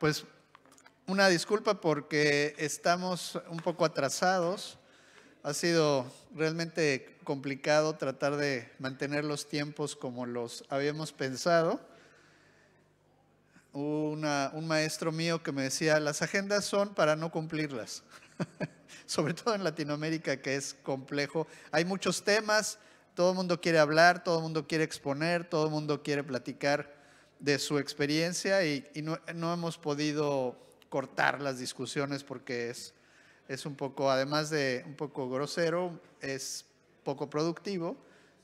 Pues una disculpa porque estamos un poco atrasados. Ha sido realmente complicado tratar de mantener los tiempos como los habíamos pensado. un maestro mío que me decía, las agendas son para no cumplirlas, sobre todo en Latinoamérica que es complejo. Hay muchos temas, todo el mundo quiere hablar, todo el mundo quiere exponer, todo el mundo quiere platicar de su experiencia y, no, hemos podido cortar las discusiones porque es, es un poco, además de un poco grosero, es poco productivo.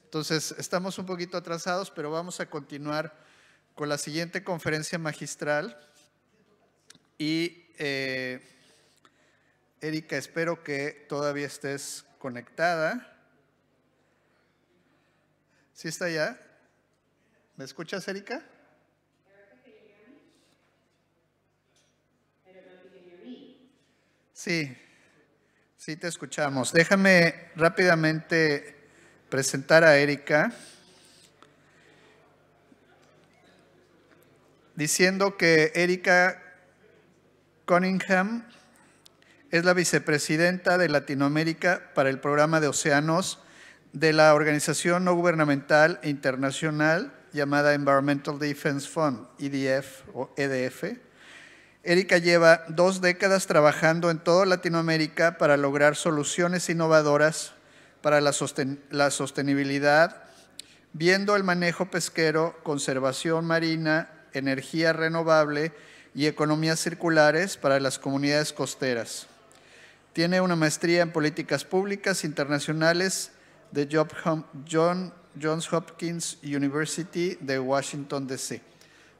Entonces, estamos un poquito atrasados, pero vamos a continuar con la siguiente conferencia magistral. Y eh, Erika, espero que todavía estés conectada. ¿Sí está ya? ¿Me escuchas, Erika? Sí, sí te escuchamos. Déjame rápidamente presentar a Erika. Diciendo que Erika Cunningham es la vicepresidenta de Latinoamérica para el programa de océanos de la organización no gubernamental internacional llamada Environmental Defense Fund, EDF o EDF Erika lleva dos décadas trabajando en toda Latinoamérica para lograr soluciones innovadoras para la, sostenibilidad, viendo el manejo pesquero, conservación marina, energía renovable y economías circulares para las comunidades costeras. Tiene una maestría en políticas públicas internacionales de Johns Hopkins University de Washington, D.C.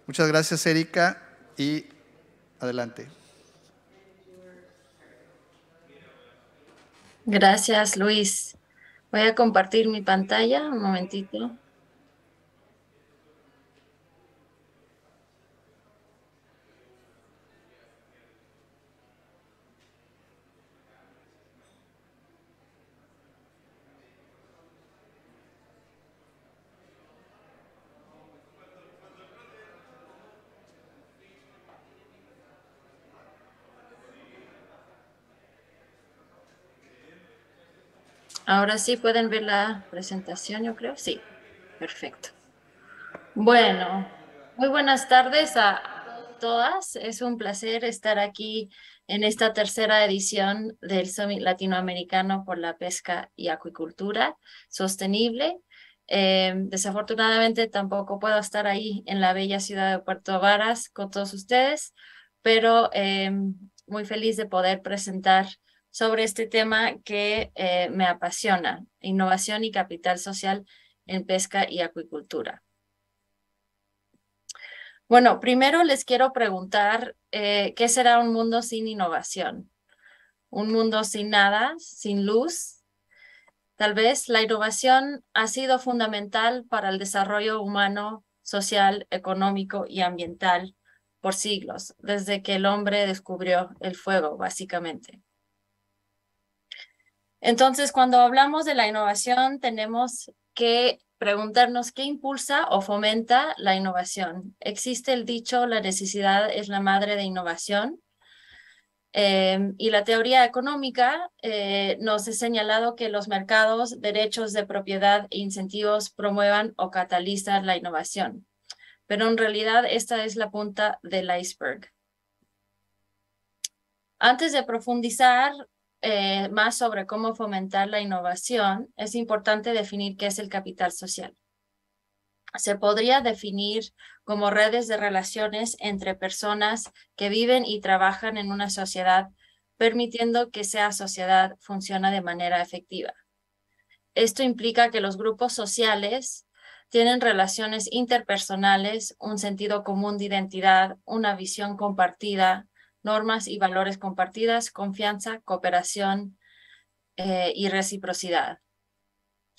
Muchas gracias, Erika, y Adelante. Gracias, Luis. Voy a compartir mi pantalla un momentito. Ahora sí pueden ver la presentación, yo creo. Sí, perfecto. Bueno, muy buenas tardes a todas. Es un placer estar aquí en esta tercera edición del Summit Latinoamericano por la Pesca y Acuicultura Sostenible. Eh, desafortunadamente tampoco puedo estar ahí en la bella ciudad de Puerto Varas con todos ustedes, pero eh, muy feliz de poder presentar sobre este tema que eh, me apasiona, innovación y capital social en pesca y acuicultura. Bueno, primero les quiero preguntar, eh, ¿qué será un mundo sin innovación? Un mundo sin nada, sin luz. Tal vez la innovación ha sido fundamental para el desarrollo humano, social, económico y ambiental por siglos, desde que el hombre descubrió el fuego, básicamente. Entonces, cuando hablamos de la innovación, tenemos que preguntarnos qué impulsa o fomenta la innovación. Existe el dicho, la necesidad es la madre de innovación. Em, y la teoría económica eh, nos ha señalado que los mercados, derechos de propiedad e incentivos promuevan o catalizan la innovación. Pero en realidad esta es la punta del iceberg. Antes de profundizar eh, más sobre cómo fomentar la innovación, es importante definir qué es el capital social. Se podría definir como redes de relaciones entre personas que viven y trabajan en una sociedad, permitiendo que esa sociedad funcione de manera efectiva. Esto implica que los grupos sociales tienen relaciones interpersonales, un sentido común de identidad, una visión compartida, normas y valores compartidas, confianza, cooperación eh, y reciprocidad.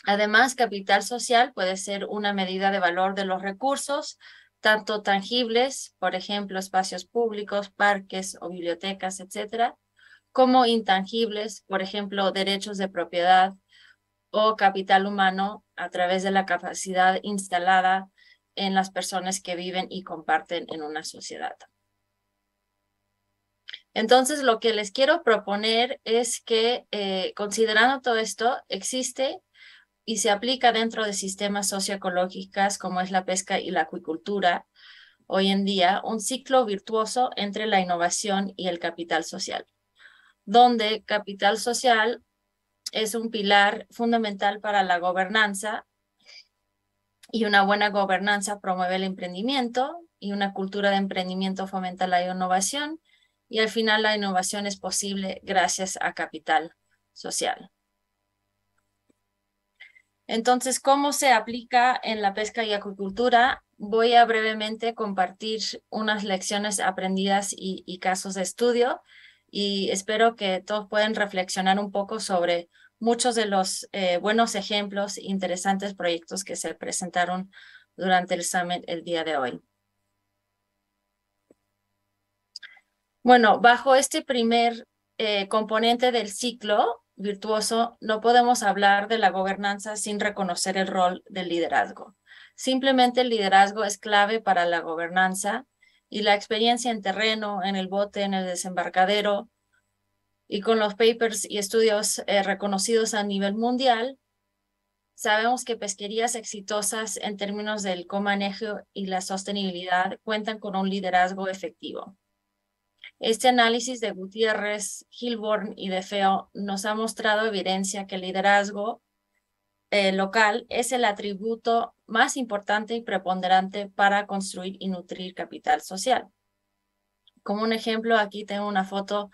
Además, capital social puede ser una medida de valor de los recursos, tanto tangibles, por ejemplo, espacios públicos, parques o bibliotecas, etcétera, como intangibles, por ejemplo, derechos de propiedad o capital humano a través de la capacidad instalada en las personas que viven y comparten en una sociedad. Entonces, lo que les quiero proponer es que, eh, considerando todo esto, existe y se aplica dentro de sistemas socioecológicos como es la pesca y la acuicultura, hoy en día, un ciclo virtuoso entre la innovación y el capital social, donde capital social es un pilar fundamental para la gobernanza y una buena gobernanza promueve el emprendimiento y una cultura de emprendimiento fomenta la innovación y al final la innovación es posible gracias a capital social. Entonces, ¿cómo se aplica en la pesca y acuicultura? Voy a brevemente compartir unas lecciones aprendidas y, casos de estudio y espero que todos puedan reflexionar un poco sobre muchos de los eh, buenos ejemplos, interesantes proyectos que se presentaron durante el summit el día de hoy. Bueno, bajo este primer eh, componente del ciclo virtuoso, no podemos hablar de la gobernanza sin reconocer el rol del liderazgo. Simplemente el liderazgo es clave para la gobernanza y la experiencia en terreno, en el bote, en el desembarcadero y con los papers y estudios eh, reconocidos a nivel mundial, Sabemos que pesquerías exitosas en términos del comanejo y la sostenibilidad cuentan con un liderazgo efectivo. Este análisis de Gutiérrez, Gilborn y de Feo nos ha mostrado evidencia que el liderazgo eh, local es el atributo más importante y preponderante para construir y nutrir capital social. Como un ejemplo, aquí tengo una foto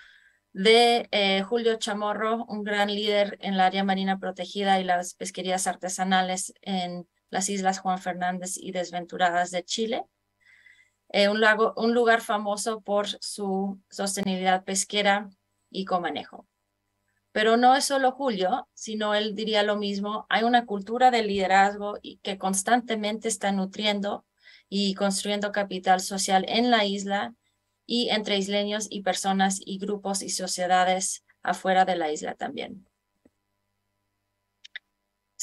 de eh, Julio Chamorro, un gran líder en la área marina protegida y las pesquerías artesanales en las islas Juan Fernández y Desventuradas de Chile. Eh, un, lago, un lugar famoso por su sostenibilidad pesquera y manejo, Pero no es solo Julio, sino él diría lo mismo, hay una cultura de liderazgo y que constantemente está nutriendo y construyendo capital social en la isla y entre isleños y personas y grupos y sociedades afuera de la isla también.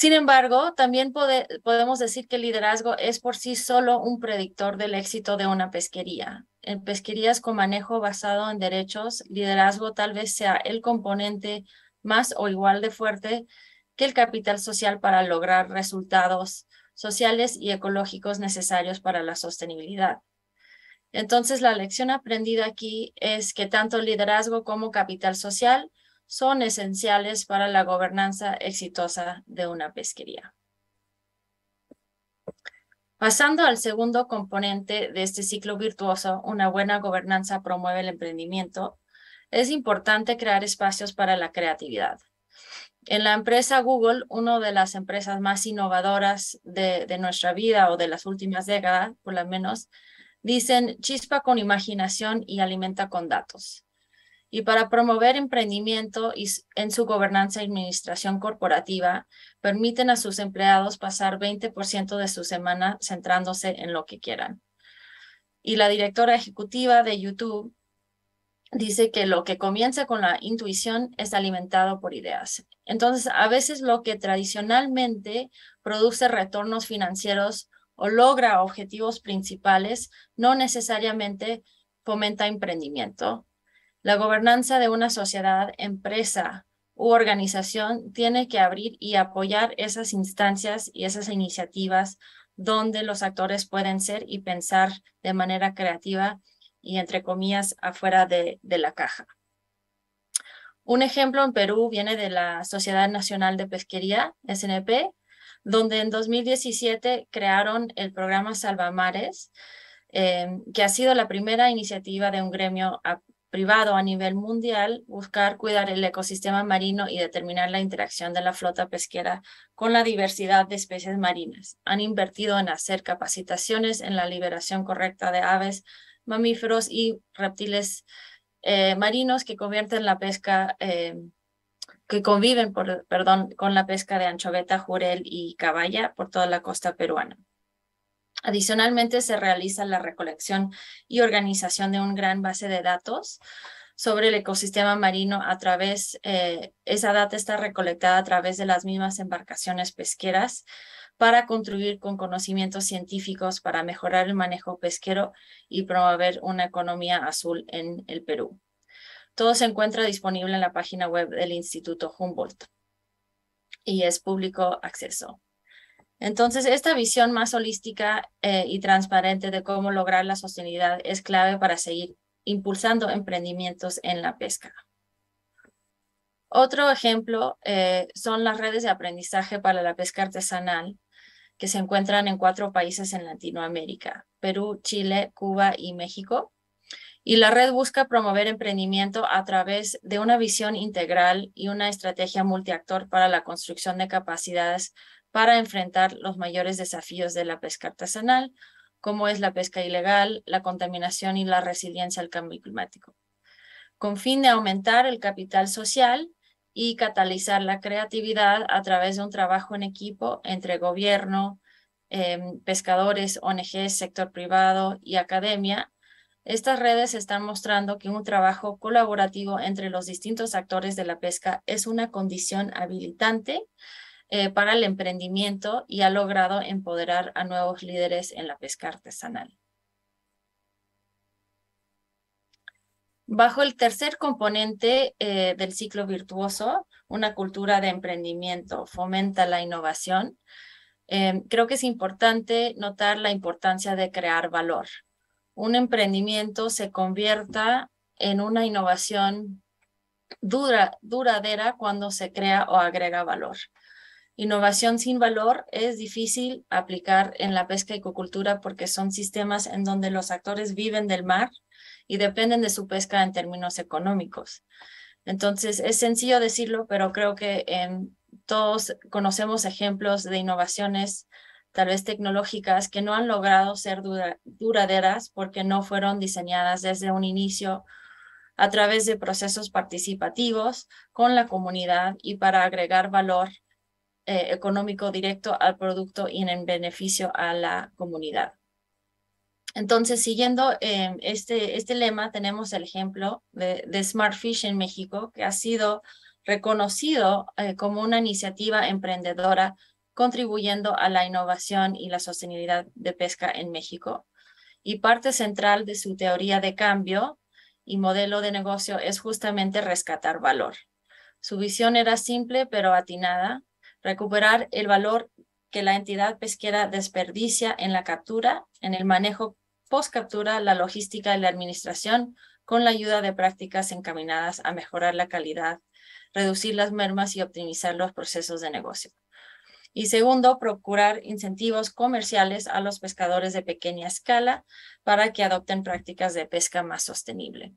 Sin embargo, también podemos decir que el liderazgo es por sí solo un predictor del éxito de una pesquería. En pesquerías con manejo basado en derechos, liderazgo tal vez sea el componente más o igual de fuerte que el capital social para lograr resultados sociales y ecológicos necesarios para la sostenibilidad. Entonces, la lección aprendida aquí es que tanto liderazgo como capital social son esenciales para la gobernanza exitosa de una pesquería. Pasando al segundo componente de este ciclo virtuoso, una buena gobernanza promueve el emprendimiento, es importante crear espacios para la creatividad. En la empresa Google, una de las empresas más innovadoras de, de nuestra vida o de las últimas décadas, por lo menos, dicen chispa con imaginación y alimenta con datos y para promover emprendimiento y en su gobernanza y administración corporativa, permiten a sus empleados pasar 20% de su semana centrándose en lo que quieran. Y la directora ejecutiva de YouTube dice que lo que comienza con la intuición es alimentado por ideas. Entonces, a veces lo que tradicionalmente produce retornos financieros o logra objetivos principales no necesariamente fomenta emprendimiento la gobernanza de una sociedad, empresa u organización tiene que abrir y apoyar esas instancias y esas iniciativas donde los actores pueden ser y pensar de manera creativa y entre comillas afuera de, la caja. Un ejemplo en Perú viene de la Sociedad Nacional de Pesquería, SNP, donde en 2017 crearon el programa Salvamares, eh, que ha sido la primera iniciativa de un gremio privado a nivel mundial buscar cuidar el ecosistema marino y determinar la interacción de la flota pesquera con la diversidad de especies marinas. Han invertido en hacer capacitaciones en la liberación correcta de aves, mamíferos y reptiles eh, marinos que convierten la pesca, eh, que conviven por, perdón, con la pesca de anchoveta, jurel y caballa por toda la costa peruana. Adicionalmente, se realiza la recolección y organización de un gran base de datos sobre el ecosistema marino a través, eh, esa data está recolectada a través de las mismas embarcaciones pesqueras para contribuir con conocimientos científicos para mejorar el manejo pesquero y promover una economía azul en el Perú. Todo se encuentra disponible en la página web del Instituto Humboldt y es público acceso. Entonces, esta visión más holística eh, y transparente de cómo lograr la sostenibilidad es clave para seguir impulsando emprendimientos en la pesca. Otro ejemplo eh, son las redes de aprendizaje para la pesca artesanal que se encuentran en cuatro países en Latinoamérica, Perú, Chile, Cuba y México. Y la red busca promover emprendimiento a través de una visión integral y una estrategia multiactor para la construcción de capacidades para enfrentar los mayores desafíos de la pesca artesanal, como es la pesca ilegal, la contaminación y la resiliencia al cambio climático, con fin de aumentar el capital social y catalizar la creatividad a través de un trabajo en equipo entre gobierno, em, pescadores, ONGs, sector privado y academia. Estas redes están mostrando que un trabajo colaborativo entre los distintos actores de la pesca es una condición habilitante eh, para el emprendimiento y ha logrado empoderar a nuevos líderes en la pesca artesanal. Bajo el tercer componente eh, del ciclo virtuoso, una cultura de emprendimiento fomenta la innovación, eh, creo que es importante notar la importancia de crear valor. Un emprendimiento se convierta en una innovación duradera cuando se crea o agrega valor innovación sin valor es difícil aplicar en la pesca y cocultura porque son sistemas en donde los actores viven del mar y dependen de su pesca en términos económicos. Entonces, es sencillo decirlo, pero creo que todos conocemos ejemplos de innovaciones tal vez tecnológicas que no han logrado ser duraderas porque no fueron diseñadas desde un inicio a través de procesos participativos con la comunidad y para agregar valor eh, económico directo al producto y en beneficio a la comunidad. Entonces, siguiendo em, este, este lema, tenemos el ejemplo de, Smart Fish en México, que ha sido reconocido eh, como una iniciativa emprendedora contribuyendo a la innovación y la sostenibilidad de pesca en México. Y parte central de su teoría de cambio y modelo de negocio es justamente rescatar valor. Su visión era simple pero atinada, recuperar el valor que la entidad pesquera desperdicia en la captura, en el manejo post-captura, la logística y la administración, con la ayuda de prácticas encaminadas a mejorar la calidad, reducir las mermas y optimizar los procesos de negocio. Y segundo, procurar incentivos comerciales a los pescadores de pequeña escala para que adopten prácticas de pesca más sostenible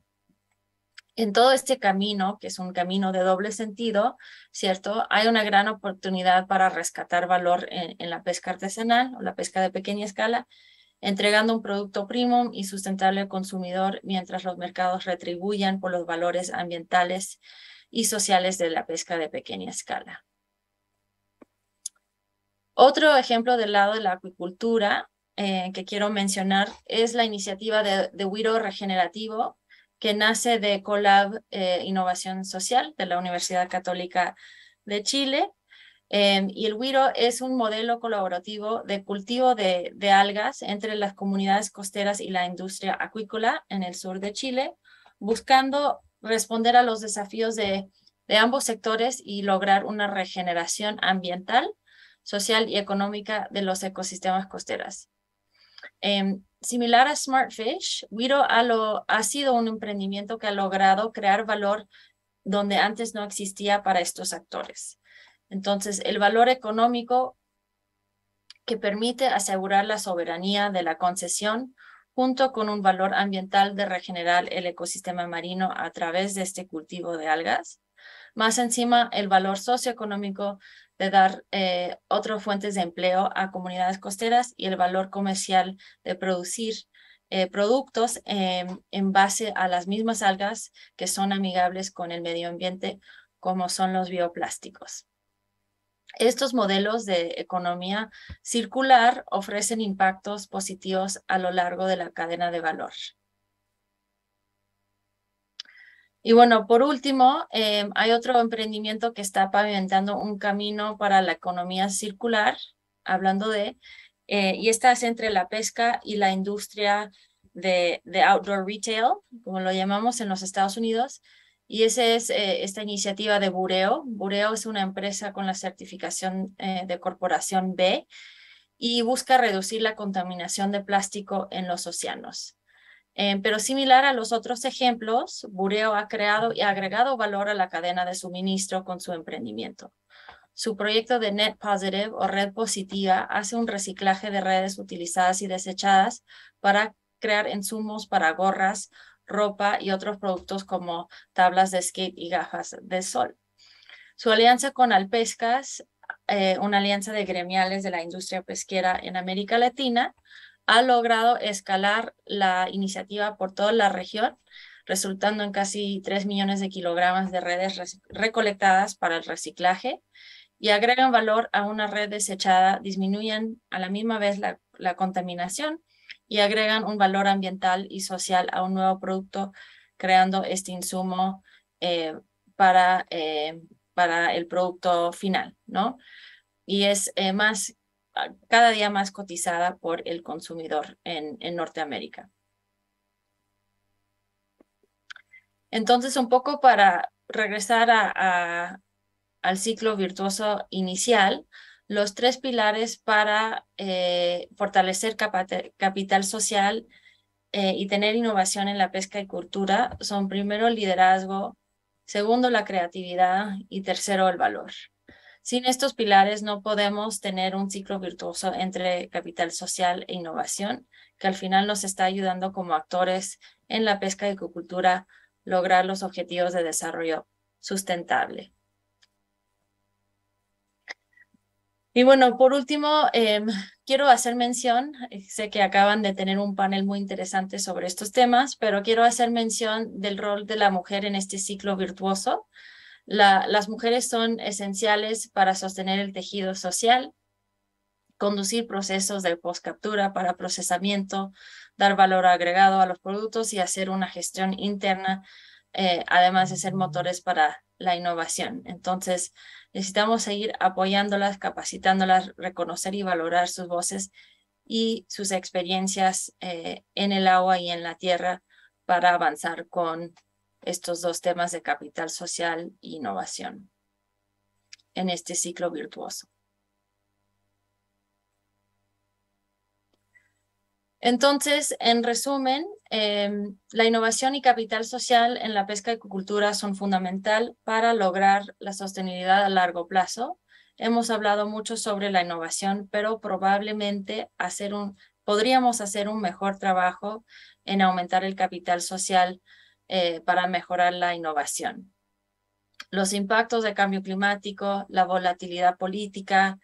en todo este camino, que es un camino de doble sentido, ¿cierto? Hay una gran oportunidad para rescatar valor en, la pesca artesanal o la pesca de pequeña escala, entregando un producto premium y sustentable al consumidor mientras los mercados retribuyan por los valores ambientales y sociales de la pesca de pequeña escala. Otro ejemplo del lado de la acuicultura eh, que quiero mencionar es la iniciativa de, de Wiro Regenerativo, que nace de Colab eh, Innovación Social de la Universidad Católica de Chile. Em, y el WIRO es un modelo colaborativo de cultivo de, algas entre las comunidades costeras y la industria acuícola en el sur de Chile, buscando responder a los desafíos de, ambos sectores y lograr una regeneración ambiental, social y económica de los ecosistemas costeras. Em, Similar a Smartfish, Wiro ha, ha sido un emprendimiento que ha logrado crear valor donde antes no existía para estos actores. Entonces, el valor económico que permite asegurar la soberanía de la concesión junto con un valor ambiental de regenerar el ecosistema marino a través de este cultivo de algas más encima el valor socioeconómico de dar eh, otras fuentes de empleo a comunidades costeras y el valor comercial de producir eh, productos em, en base a las mismas algas que son amigables con el medio ambiente, como son los bioplásticos. Estos modelos de economía circular ofrecen impactos positivos a lo largo de la cadena de valor. Y bueno, por último, em, hay otro emprendimiento que está pavimentando un camino para la economía circular, hablando de, eh, y esta es entre la pesca y la industria de, outdoor retail, como lo llamamos en los Estados Unidos, y esa es eh, esta iniciativa de Bureo. Bureo es una empresa con la certificación eh, de corporación B y busca reducir la contaminación de plástico en los océanos. Eh, pero similar a los otros ejemplos, Bureo ha creado y agregado valor a la cadena de suministro con su emprendimiento. Su proyecto de Net Positive o Red Positiva hace un reciclaje de redes utilizadas y desechadas para crear insumos para gorras, ropa y otros productos como tablas de skate y gafas de sol. Su alianza con Alpescas, eh, una alianza de gremiales de la industria pesquera en América Latina, ha logrado escalar la iniciativa por toda la región, resultando en casi 3 millones de kilogramos de redes recolectadas para el reciclaje y agregan valor a una red desechada, disminuyen a la misma vez la, contaminación y agregan un valor ambiental y social a un nuevo producto, creando este insumo eh, para, eh, para el producto final, ¿no? Y es eh, más cada día más cotizada por el consumidor en, Norteamérica. Entonces, un poco para regresar al ciclo virtuoso inicial, los tres pilares para eh, fortalecer capital social eh, y tener innovación en la pesca y cultura son primero el liderazgo, segundo la creatividad y tercero el valor. Sin estos pilares no podemos tener un ciclo virtuoso entre capital social e innovación, que al final nos está ayudando como actores en la pesca y acuicultura lograr los objetivos de desarrollo sustentable. Y bueno, por último, em, quiero hacer mención, eh, sé que acaban de tener un panel muy interesante sobre estos temas, pero quiero hacer mención del rol de la mujer en este ciclo virtuoso las mujeres son esenciales para sostener el tejido social, conducir procesos de postcaptura para procesamiento, dar valor agregado a los productos y hacer una gestión interna, eh, además de ser motores para la innovación. Entonces, necesitamos seguir apoyándolas, capacitándolas, reconocer y valorar sus voces y sus experiencias eh, en el agua y en la tierra para avanzar con estos dos temas de capital social e innovación en este ciclo virtuoso. Entonces, en resumen, em, la innovación y capital social en la pesca y acuicultura son fundamental para lograr la sostenibilidad a largo plazo. Hemos hablado mucho sobre la innovación, pero probablemente hacer un, podríamos hacer un mejor trabajo en aumentar el capital social eh, para mejorar la innovación. Los impactos de cambio climático, la volatilidad política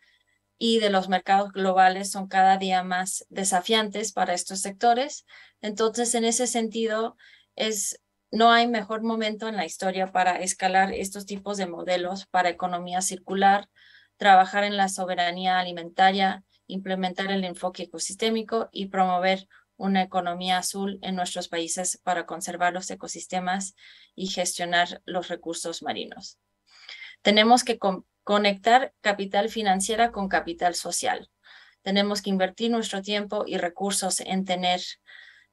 y de los mercados globales son cada día más desafiantes para estos sectores. Entonces, en ese sentido, es, no hay mejor momento en la historia para escalar estos tipos de modelos para economía circular, trabajar en la soberanía alimentaria, implementar el enfoque ecosistémico y promover una economía azul en nuestros países para conservar los ecosistemas y gestionar los recursos marinos. Tenemos que conectar capital financiera con capital social. Tenemos que invertir nuestro tiempo y recursos en tener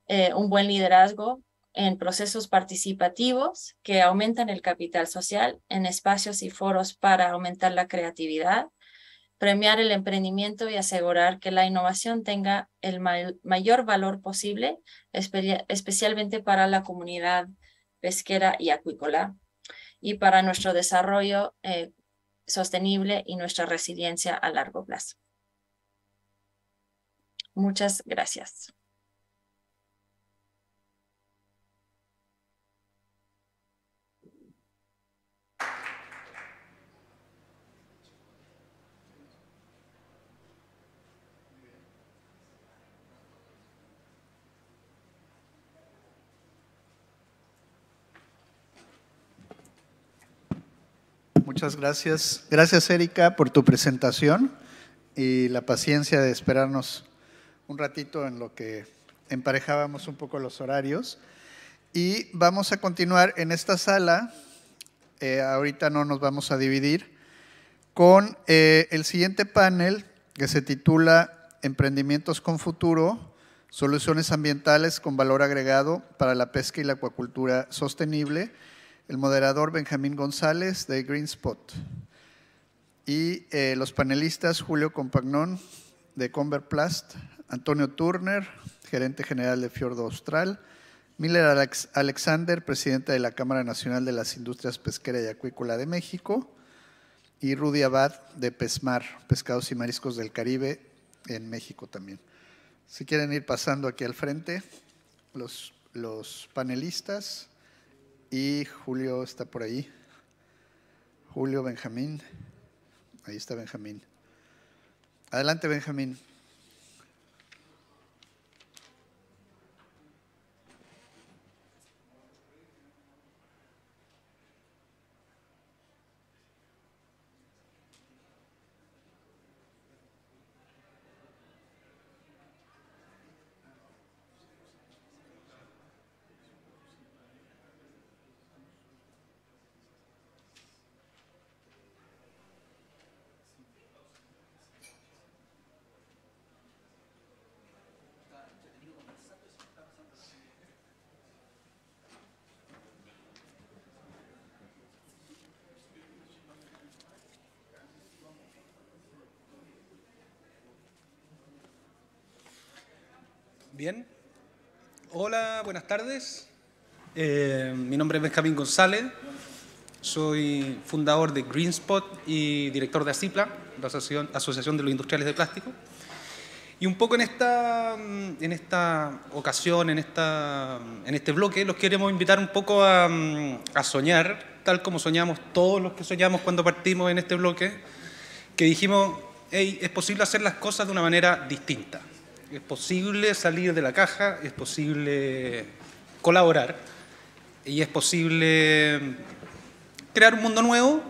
eh, un buen liderazgo en procesos participativos que aumentan el capital social, en espacios y foros para aumentar la creatividad, premiar el emprendimiento y asegurar que la innovación tenga el mayor valor posible, especialmente para la comunidad pesquera y acuícola y para nuestro desarrollo eh, sostenible y nuestra resiliencia a largo plazo. Muchas gracias. Muchas gracias. Gracias, Erika, por tu presentación y la paciencia de esperarnos un ratito en lo que emparejábamos un poco los horarios. Y vamos a continuar en esta sala, eh, ahorita no nos vamos a dividir, con eh, el siguiente panel que se titula Emprendimientos con Futuro, Soluciones Ambientales con Valor Agregado para la Pesca y la Acuacultura Sostenible el moderador Benjamín González de Green Spot. y eh, los panelistas Julio Compagnón de Converplast, Antonio Turner, gerente general de Fiordo Austral, Miller Alexander, presidente de la Cámara Nacional de las Industrias Pesquera y Acuícola de México, y Rudy Abad de Pesmar, Pescados y Mariscos del Caribe en México también. Si quieren ir pasando aquí al frente, los, los panelistas y Julio está por ahí. Julio Benjamín. Ahí está Benjamín. Adelante, Benjamín. buenas tardes. Eh, mi nombre es Benjamín González, soy fundador de Greenspot y director de ACIPLA, la Asociación, de los Industriales de Plástico. Y un poco en esta, mm, en esta ocasión, en, esta, mm, en este bloque, los queremos invitar un poco a, mm, a soñar, tal como soñamos todos los que soñamos cuando partimos en este bloque, que dijimos, es posible hacer las cosas de una manera distinta es posible salir de la caja, es posible colaborar y es posible crear un mundo nuevo,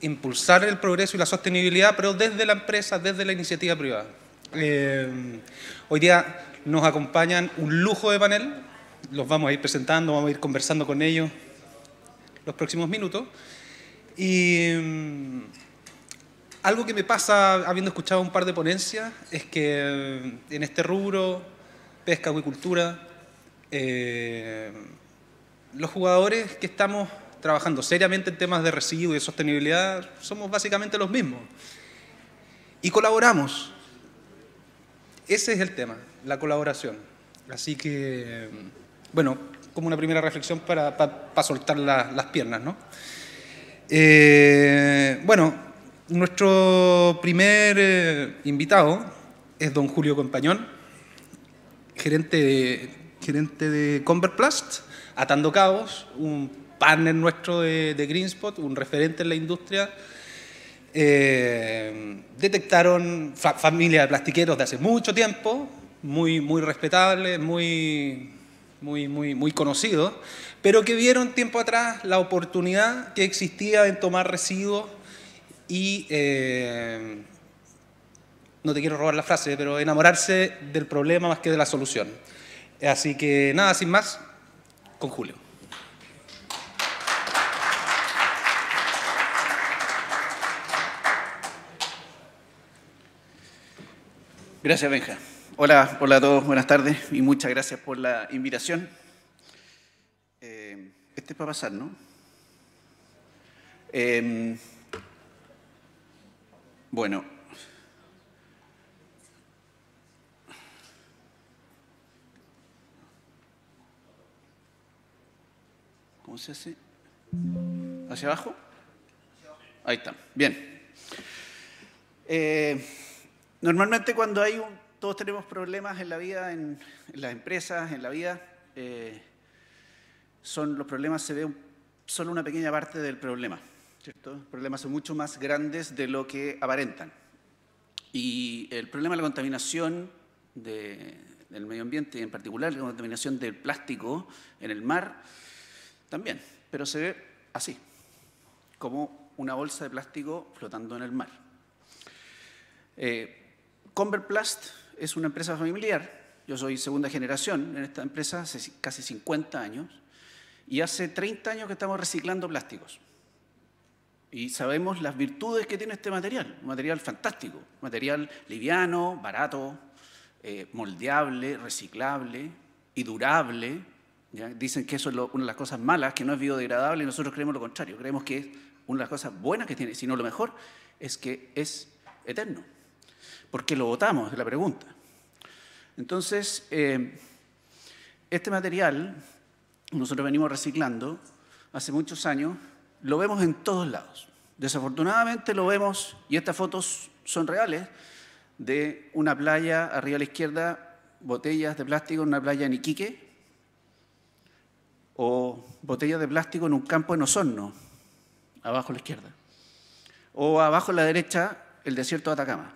impulsar el progreso y la sostenibilidad, pero desde la empresa, desde la iniciativa privada. Eh, hoy día nos acompañan un lujo de panel, los vamos a ir presentando, vamos a ir conversando con ellos los próximos minutos. Y mm, algo que me pasa habiendo escuchado un par de ponencias es que eh, en este rubro, pesca, acuicultura, eh, los jugadores que estamos trabajando seriamente en temas de residuos y de sostenibilidad somos básicamente los mismos. Y colaboramos. Ese es el tema, la colaboración. Así que, eh, bueno, como una primera reflexión para, soltar las piernas, ¿no? bueno, nuestro primer eh, invitado es don Julio Compañón, gerente de, gerente de Atando Cabos, un partner nuestro de, Greenspot, un referente en la industria. Eh, detectaron familia de plastiqueros de hace mucho tiempo, muy, muy respetables, muy, muy, muy, muy conocidos, pero que vieron tiempo atrás la oportunidad que existía en tomar residuos y eh, no te quiero robar la frase, pero enamorarse del problema más que de la solución. Así que nada, sin más, con Julio. Gracias, Benja. Hola, hola a todos, buenas tardes y muchas gracias por la invitación. Eh, este es para pasar, ¿no? Eh, bueno, ¿cómo se hace? ¿Hacia abajo? Ahí está, bien. Eh, normalmente cuando hay todos tenemos problemas en la vida, en, las empresas, en la vida, eh, son, los problemas se ve solo una pequeña parte del problema. Los problemas son mucho más grandes de lo que aparentan. Y el problema de la contaminación del medio ambiente, en particular la contaminación del plástico en el mar, también, pero se ve así, como una bolsa de plástico flotando en el mar. Eh, Converplast es una empresa familiar, yo soy segunda generación en esta empresa, hace casi 50 años, y hace 30 años que estamos reciclando plásticos. Y sabemos las virtudes que tiene este material, un material fantástico, material liviano, barato, eh, moldeable, reciclable y durable. Dicen que eso es una de las cosas malas, que no es biodegradable, y nosotros creemos lo contrario. Creemos que es una de las cosas buenas que tiene, si no lo mejor, es que es eterno. ¿Por qué lo votamos? Es la pregunta. Entonces, eh, este material nosotros venimos reciclando hace muchos años lo vemos en todos lados. Desafortunadamente lo vemos, y estas fotos son reales, de una playa arriba a la izquierda, botellas de plástico en una playa en Iquique, o botellas de plástico en un campo en Osorno, abajo a la izquierda, o abajo a la derecha, el desierto de Atacama.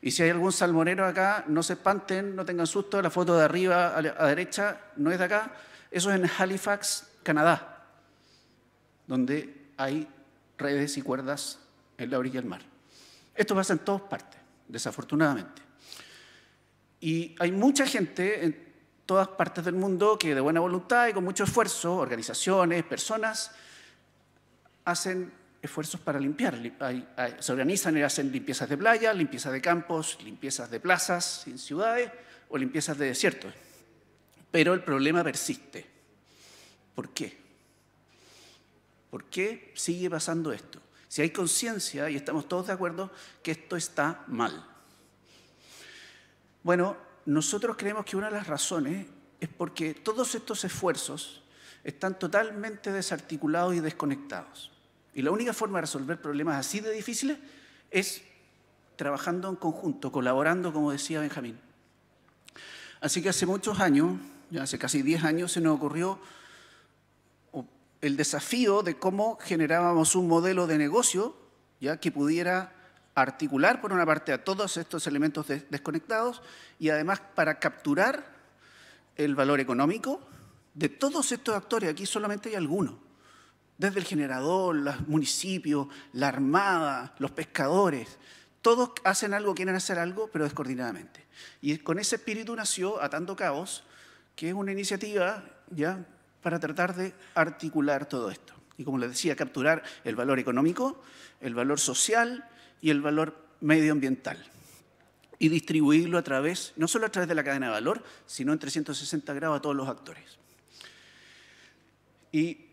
Y si hay algún salmonero acá, no se espanten, no tengan susto, la foto de arriba a la derecha no es de acá, eso es en Halifax, Canadá donde hay redes y cuerdas en la orilla del mar. Esto pasa en todas partes, desafortunadamente. Y hay mucha gente en todas partes del mundo que de buena voluntad y con mucho esfuerzo, organizaciones, personas, hacen esfuerzos para limpiar. Se organizan y hacen limpiezas de playa, limpiezas de campos, limpiezas de plazas en ciudades o limpiezas de desiertos. Pero el problema persiste. ¿Por qué? ¿Por qué sigue pasando esto? Si hay conciencia y estamos todos de acuerdo que esto está mal. Bueno, nosotros creemos que una de las razones es porque todos estos esfuerzos están totalmente desarticulados y desconectados. Y la única forma de resolver problemas así de difíciles es trabajando en conjunto, colaborando, como decía Benjamín. Así que hace muchos años, ya hace casi 10 años, se nos ocurrió el desafío de cómo generábamos un modelo de negocio ya que pudiera articular por una parte a todos estos elementos desconectados y además para capturar el valor económico de todos estos actores. Aquí solamente hay algunos. Desde el generador, los municipios, la armada, los pescadores. Todos hacen algo, quieren hacer algo, pero descoordinadamente. Y con ese espíritu nació Atando caos, que es una iniciativa ya para tratar de articular todo esto. Y como les decía, capturar el valor económico, el valor social y el valor medioambiental. Y distribuirlo a través, no solo a través de la cadena de valor, sino en 360 grados a todos los actores. Y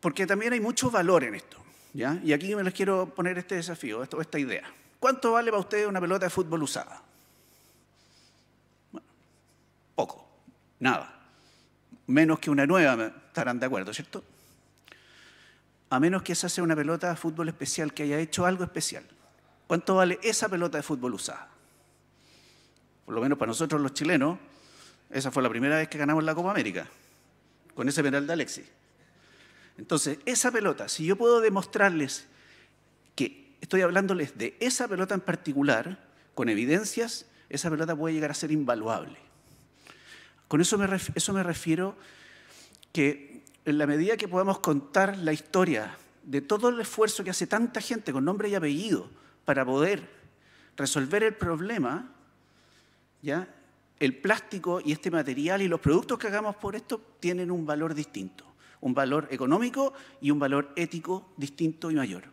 porque también hay mucho valor en esto. ¿ya? Y aquí me les quiero poner este desafío, esta idea. ¿Cuánto vale para ustedes una pelota de fútbol usada? Bueno, poco, nada menos que una nueva, estarán de acuerdo, ¿cierto? A menos que esa sea una pelota de fútbol especial que haya hecho algo especial. ¿Cuánto vale esa pelota de fútbol usada? Por lo menos para nosotros los chilenos, esa fue la primera vez que ganamos la Copa América, con ese penal de Alexis. Entonces, esa pelota, si yo puedo demostrarles que estoy hablándoles de esa pelota en particular, con evidencias, esa pelota puede llegar a ser invaluable. Con eso me, refiero, que en la medida que podamos contar la historia de todo el esfuerzo que hace tanta gente con nombre y apellido para poder resolver el problema, ¿ya? el plástico y este material y los productos que hagamos por esto tienen un valor distinto, un valor económico y un valor ético distinto y mayor.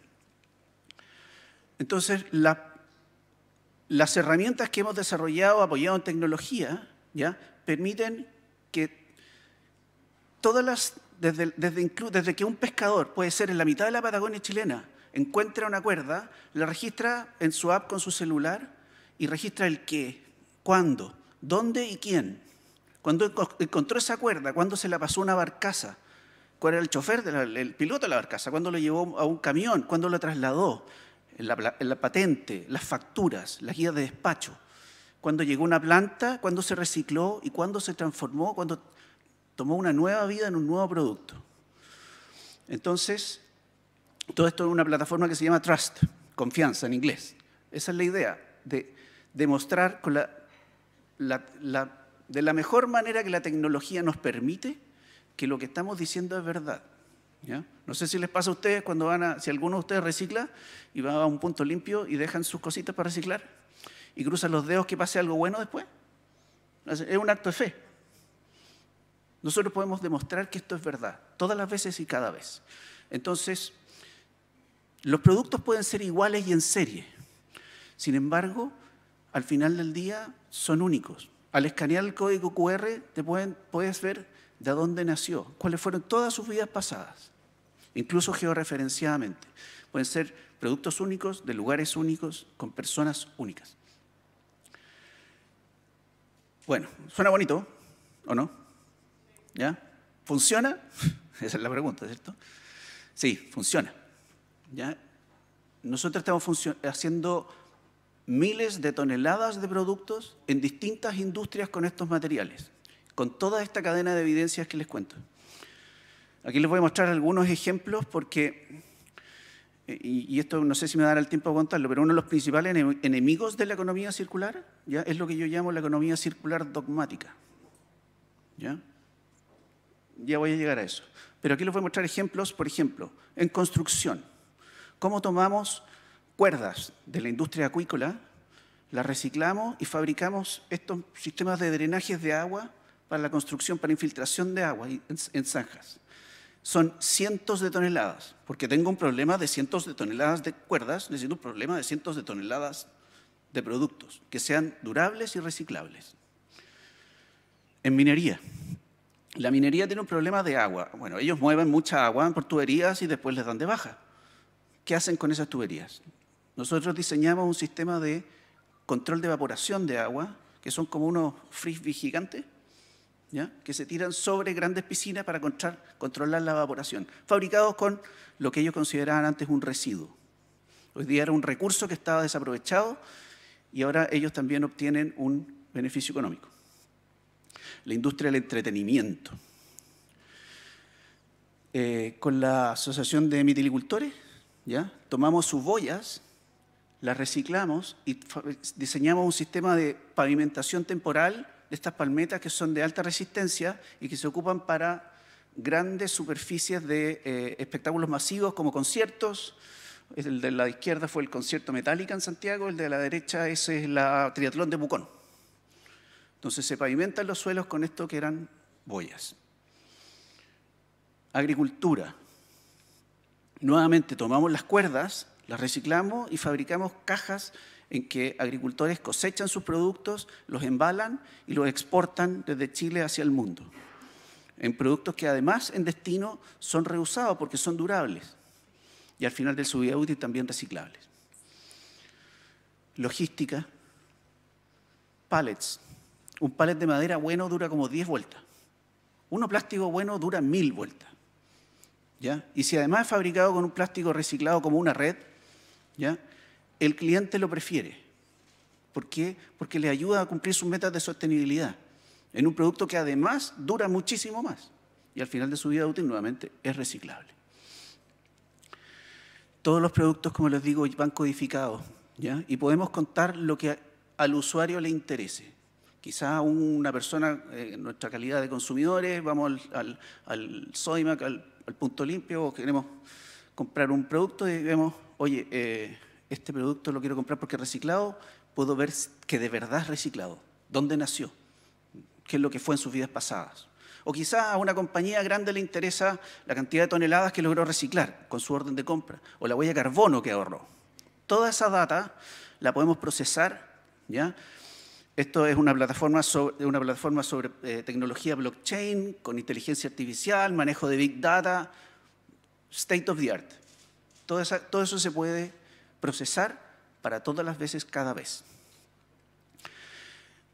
Entonces, las herramientas que hemos desarrollado apoyado en tecnología, ¿ya? permiten que todas las, desde, desde, que un pescador puede ser en la mitad de la Patagonia chilena, encuentra una cuerda, la registra en su app con su celular y registra el qué, cuándo, dónde y quién. Cuando encontró esa cuerda, cuándo se la pasó una barcaza, cuál era el chofer, el piloto de la barcaza, cuándo lo llevó a un camión, cuándo lo trasladó, la, la patente, las facturas, las guías de despacho cuando llegó una planta, cuando se recicló y cuando se transformó, cuando tomó una nueva vida en un nuevo producto. Entonces, todo esto es una plataforma que se llama Trust, confianza en inglés. Esa es la idea, de demostrar con la, de la mejor manera que la tecnología nos permite que lo que estamos diciendo es verdad. ¿Ya? No sé si les pasa a ustedes cuando van a, si alguno de ustedes recicla y va a un punto limpio y dejan sus cositas para reciclar y cruza los dedos que pase algo bueno después. Es un acto de fe. Nosotros podemos demostrar que esto es verdad, todas las veces y cada vez. Entonces, los productos pueden ser iguales y en serie. Sin embargo, al final del día son únicos. Al escanear el código QR te puedes ver de dónde nació, cuáles fueron todas sus vidas pasadas, incluso georreferenciadamente. Pueden ser productos únicos, de lugares únicos, con personas únicas. Bueno, ¿suena bonito o no? ¿Ya? ¿Funciona? Esa es la pregunta, ¿cierto? Sí, funciona. ¿Ya? Nosotros estamos haciendo miles de toneladas de productos en distintas industrias con estos materiales, con toda esta cadena de evidencias que les cuento. Aquí les voy a mostrar algunos ejemplos porque y, esto no sé si me dará el tiempo a contarlo, pero uno de los principales enemigos de la economía circular ¿ya? es lo que yo llamo la economía circular dogmática. ¿ya? ya voy a llegar a eso. Pero aquí les voy a mostrar ejemplos, por ejemplo, en construcción. ¿Cómo tomamos cuerdas de la industria acuícola, las reciclamos y fabricamos estos sistemas de drenajes de agua para la construcción, para infiltración de agua en zanjas? son cientos de toneladas, porque tengo un problema de cientos de toneladas de cuerdas, necesito un problema de cientos de toneladas de productos que sean durables y reciclables. En minería. La minería tiene un problema de agua. Bueno, ellos mueven mucha agua por tuberías y después les dan de baja. ¿Qué hacen con esas tuberías? Nosotros diseñamos un sistema de control de evaporación de agua, que son como unos frisbee gigantes, que se tiran sobre grandes piscinas para controlar, la evaporación, fabricados con lo que ellos consideraban antes un residuo. Hoy día era un recurso que estaba desaprovechado y ahora ellos también obtienen un beneficio económico. La industria del entretenimiento. Eh, con la Asociación de Mitilicultores, tomamos sus boyas, las reciclamos y diseñamos un sistema de pavimentación temporal estas palmetas que son de alta resistencia y que se ocupan para grandes superficies de eh, espectáculos masivos como conciertos. El de la izquierda fue el concierto Metallica en Santiago, el de la derecha ese es la triatlón de bucón Entonces se pavimentan los suelos con esto que eran boyas. Agricultura. Nuevamente tomamos las cuerdas, las reciclamos y fabricamos cajas en que agricultores cosechan sus productos, los embalan y los exportan desde Chile hacia el mundo. En productos que además en destino son reusados porque son durables y al final de su vida útil también reciclables. Logística, pallets. Un pallet de madera bueno dura como 10 vueltas. Uno plástico bueno dura 1000 vueltas. ¿Ya? Y si además es fabricado con un plástico reciclado como una red, ¿ya? el cliente lo prefiere. ¿Por qué? Porque le ayuda a cumplir sus metas de sostenibilidad en un producto que además dura muchísimo más y al final de su vida útil nuevamente es reciclable. Todos los productos, como les digo, van codificados ¿ya? y podemos contar lo que al usuario le interese. Quizá una persona, eh, en nuestra calidad de consumidores, vamos al, al, al punto limpio, queremos comprar un producto y vemos, oye, eh, este producto lo quiero comprar porque reciclado, puedo ver que de verdad es reciclado, dónde nació, qué es lo que fue en sus vidas pasadas. O quizás a una compañía grande le interesa la cantidad de toneladas que logró reciclar con su orden de compra, o la huella de carbono que ahorró. Toda esa data la podemos procesar, ¿ya? Esto es una plataforma sobre, una plataforma sobre eh, tecnología blockchain, con inteligencia artificial, manejo de big data, state of the art. todo eso se puede procesar para todas las veces cada vez.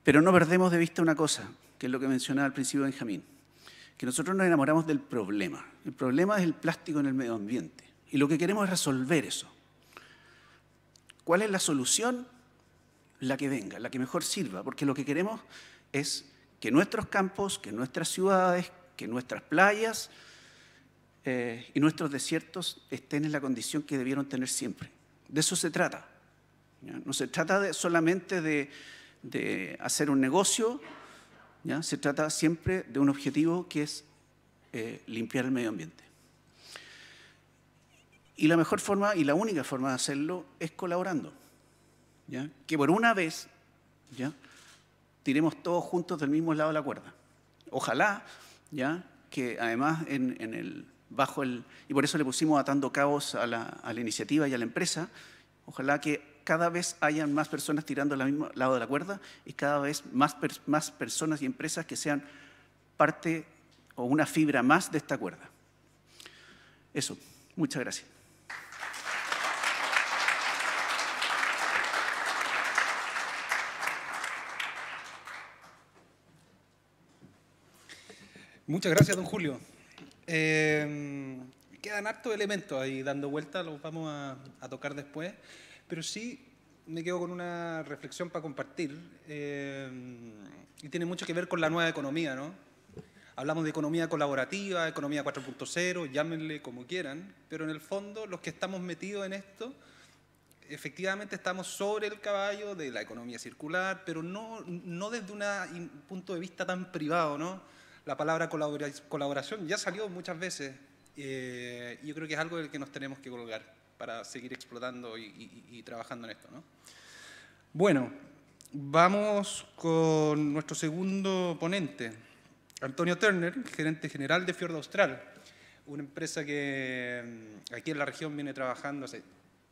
Pero no perdemos de vista una cosa, que es lo que mencionaba al principio Benjamín, que nosotros nos enamoramos del problema. El problema es el plástico en el medio ambiente. Y lo que queremos es resolver eso. ¿Cuál es la solución? La que venga, la que mejor sirva, porque lo que queremos es que nuestros campos, que nuestras ciudades, que nuestras playas eh, y nuestros desiertos estén en la condición que debieron tener siempre. De eso se trata. No se trata solamente de, hacer un negocio, se trata siempre de un objetivo que es eh, limpiar el medio ambiente. Y la mejor forma y la única forma de hacerlo es colaborando. ¿ya? Que por una vez ¿ya? tiremos todos juntos del mismo lado de la cuerda. Ojalá ¿ya? que además en el bajo el, y por eso le pusimos atando cabos a la, a la iniciativa y a la empresa. Ojalá que cada vez hayan más personas tirando al mismo lado de la cuerda y cada vez más, más personas y empresas que sean parte o una fibra más de esta cuerda. Eso, muchas gracias. Muchas gracias, don Julio. Em, quedan hartos elementos ahí dando vueltas los vamos a, tocar después, pero sí me quedo con una reflexión para compartir em, y tiene mucho que ver con la nueva economía, ¿no? Hablamos de economía colaborativa, economía 4.0, llámenle como quieran, pero en el fondo los que estamos metidos en esto, efectivamente estamos sobre el caballo de la economía circular, pero no, no desde un punto de vista tan privado, ¿no? La palabra colaboración ya salió muchas veces. Eh, y yo creo que es algo del que nos tenemos que colgar para seguir explotando y, trabajando en esto. Bueno, vamos con nuestro segundo ponente, Antonio Turner, gerente general de Fiordo Austral, una empresa que mm, aquí en la región viene trabajando hace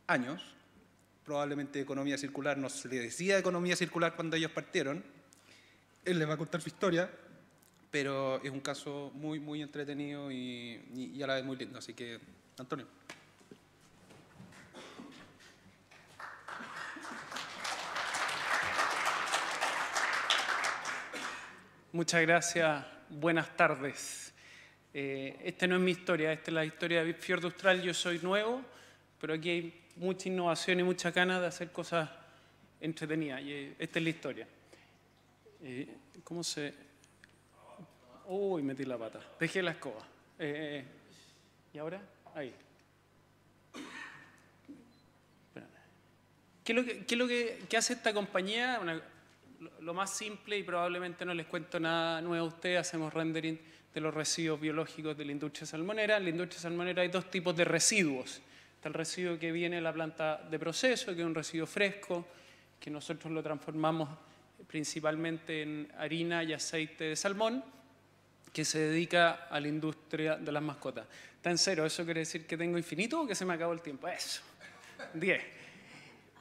años. Probablemente economía circular, no se le decía economía circular cuando ellos partieron. Él les va a contar su historia, pero es un caso muy, muy entretenido y, y, a la vez muy lindo. Así que, Antonio. Muchas gracias. Buenas tardes. Eh, esta no es mi historia, esta es la historia de Fiordo Austral. Yo soy nuevo, pero aquí hay mucha innovación y mucha ganas de hacer cosas entretenidas. Y eh, esta es la historia. Eh, ¿Cómo se...? Uy, metí la pata. Dejé la escoba. Eh, eh, eh. ¿Y ahora? Ahí. ¿Qué lo, hace esta compañía? lo más simple, y probablemente no les cuento nada nuevo a ustedes, hacemos rendering de los residuos biológicos de la industria salmonera. En la industria salmonera hay dos tipos de residuos. Está el residuo que viene de la planta de proceso, que es un residuo fresco, que nosotros lo transformamos principalmente en harina y aceite de salmón, que se dedica a la industria de las mascotas. Está en cero, ¿eso quiere decir que tengo infinito o que se me acabó el tiempo? Eso, Diez.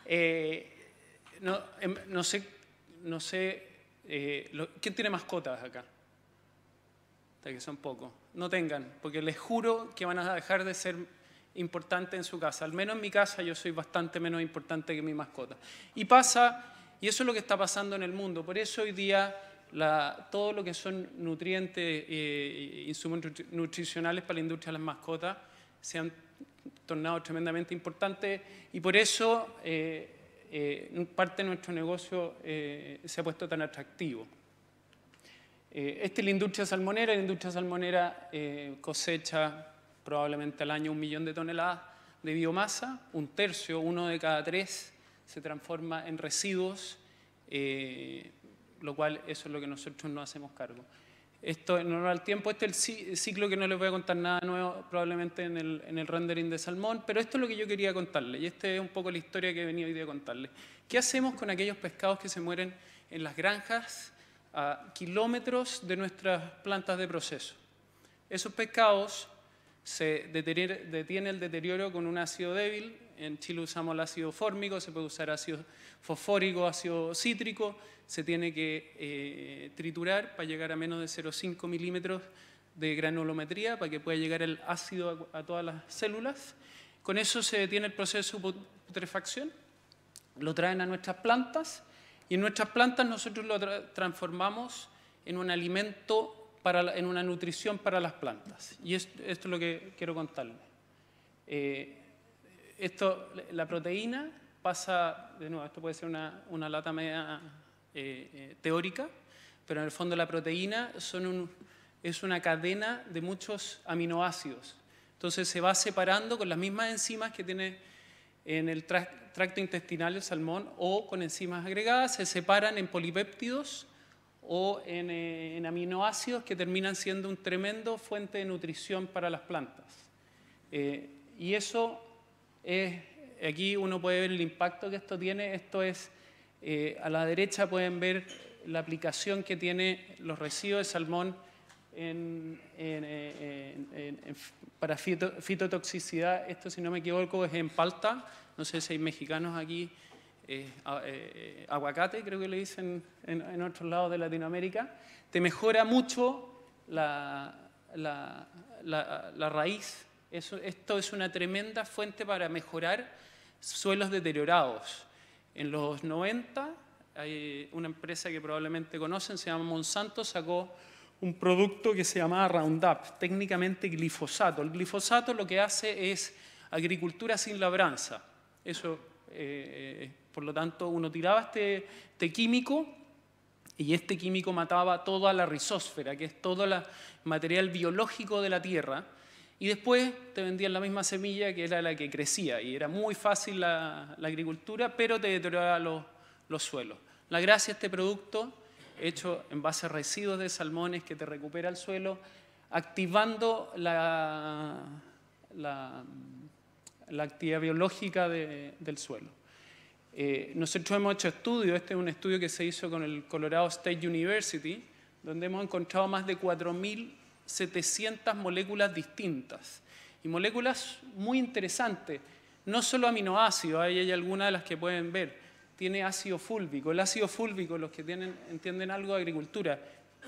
Eh, em, no, sé, no sé eh, ¿quién tiene mascotas acá? Hasta que son pocos. No tengan, porque les juro que van a dejar de ser importantes en su casa. Al menos en mi casa yo soy bastante menos importante que mi mascota. Y pasa, y eso es lo que está pasando en el mundo. Por eso hoy día todo lo que son nutrientes e insumos nutricionales para la industria de las mascotas se han tornado tremendamente importantes y por eso eh, eh, parte de nuestro negocio se ha puesto tan atractivo. esta es la industria salmonera, la industria salmonera cosecha probablemente al año un millón de toneladas de biomasa, un tercio, uno de cada tres, se transforma en residuos lo cual eso es lo que nosotros no hacemos cargo. Esto en normal tiempo, este es el ciclo que no les voy a contar nada nuevo probablemente en el, en el rendering de Salmón, pero esto es lo que yo quería contarle y esta es un poco la historia que he venido hoy día a contarle. ¿Qué hacemos con aquellos pescados que se mueren en las granjas a kilómetros de nuestras plantas de proceso? Esos pescados se detiene el deterioro con un ácido débil. En Chile usamos el ácido fórmico, se puede usar ácido fosfórico, ácido cítrico. Se tiene que eh, triturar para llegar a menos de 0,5 milímetros de granulometría para que pueda llegar el ácido a, todas las células. Con eso se detiene el proceso de putrefacción. Lo traen a nuestras plantas y en nuestras plantas nosotros lo transformamos en un alimento en una nutrición para las plantas. Y esto, es lo que quiero contarles. Eh, esto, la proteína pasa, de nuevo, esto puede ser una, lata media eh, eh, teórica, pero en el fondo la proteína son es una cadena de muchos aminoácidos. Entonces se va separando con las mismas enzimas que tiene en el tracto intestinal el salmón o con enzimas agregadas, se separan en polipéptidos o eh, en, aminoácidos que terminan siendo un tremendo fuente de nutrición para las plantas. Eh, y eso es, aquí uno puede ver el impacto que esto tiene, esto es, eh, a la derecha pueden ver la aplicación que tiene los residuos de salmón para fitotoxicidad, esto si no me equivoco es en palta, no sé si hay mexicanos aquí eh, eh, eh, aguacate, creo que le dicen en, otros lados de Latinoamérica, te mejora mucho la, la, raíz. Eso, esto es una tremenda fuente para mejorar suelos deteriorados. En los 90, hay una empresa que probablemente conocen, se llama Monsanto, sacó un producto que se llamaba Roundup, técnicamente glifosato. El glifosato lo que hace es agricultura sin labranza. Eso eh, por lo tanto, uno tiraba este, este, químico y este químico mataba toda la risósfera, que es todo el material biológico de la tierra, y después te vendían la misma semilla que era la que crecía, y era muy fácil la, agricultura, pero te deterioraba los, suelos. La gracia de este producto, hecho en base a residuos de salmones que te recupera el suelo, activando la, actividad biológica del suelo. Eh, nosotros hemos hecho estudios, este es un estudio que se hizo con el Colorado State University, donde hemos encontrado más de 4.700 moléculas distintas. Y moléculas muy interesantes, no solo aminoácidos, ahí hay algunas de las que pueden ver, tiene ácido fúlvico. El ácido fúlvico, los que tienen, entienden algo de agricultura,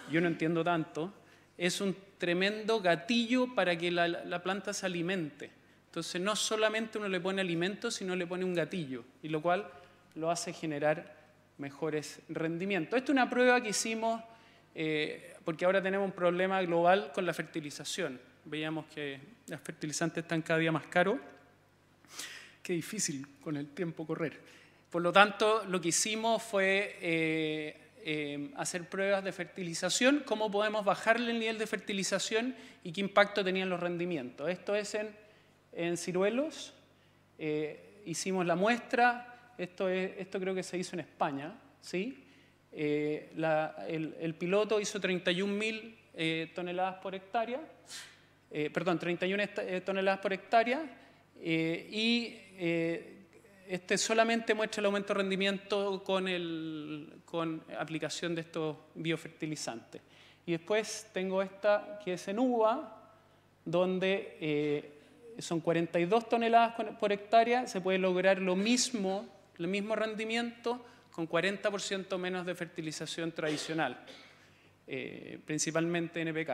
yo no entiendo tanto, es un tremendo gatillo para que la planta se alimente. Entonces no solamente uno le pone alimentos, sino le pone un gatillo, y lo cual lo hace generar mejores rendimientos. Esta es una prueba que hicimos eh, porque ahora tenemos un problema global con la fertilización. Veíamos que los fertilizantes están cada día más caros. Qué difícil con el tiempo correr. Por lo tanto, lo que hicimos fue eh, eh, hacer pruebas de fertilización, cómo podemos bajarle el nivel de fertilización y qué impacto tenían los rendimientos. Esto es en en ciruelos, eh, hicimos la muestra, esto, es, esto creo que se hizo en España, ¿sí? Eh, el, piloto hizo 31.000 mil eh, toneladas por hectárea, perdón, 31 toneladas por hectárea, y este solamente muestra el aumento de rendimiento con, el, con aplicación de estos biofertilizantes. Y después tengo esta que es en uva, donde son 42 toneladas por hectárea, se puede lograr lo mismo, el mismo rendimiento con 40% menos de fertilización tradicional, eh, principalmente NPK.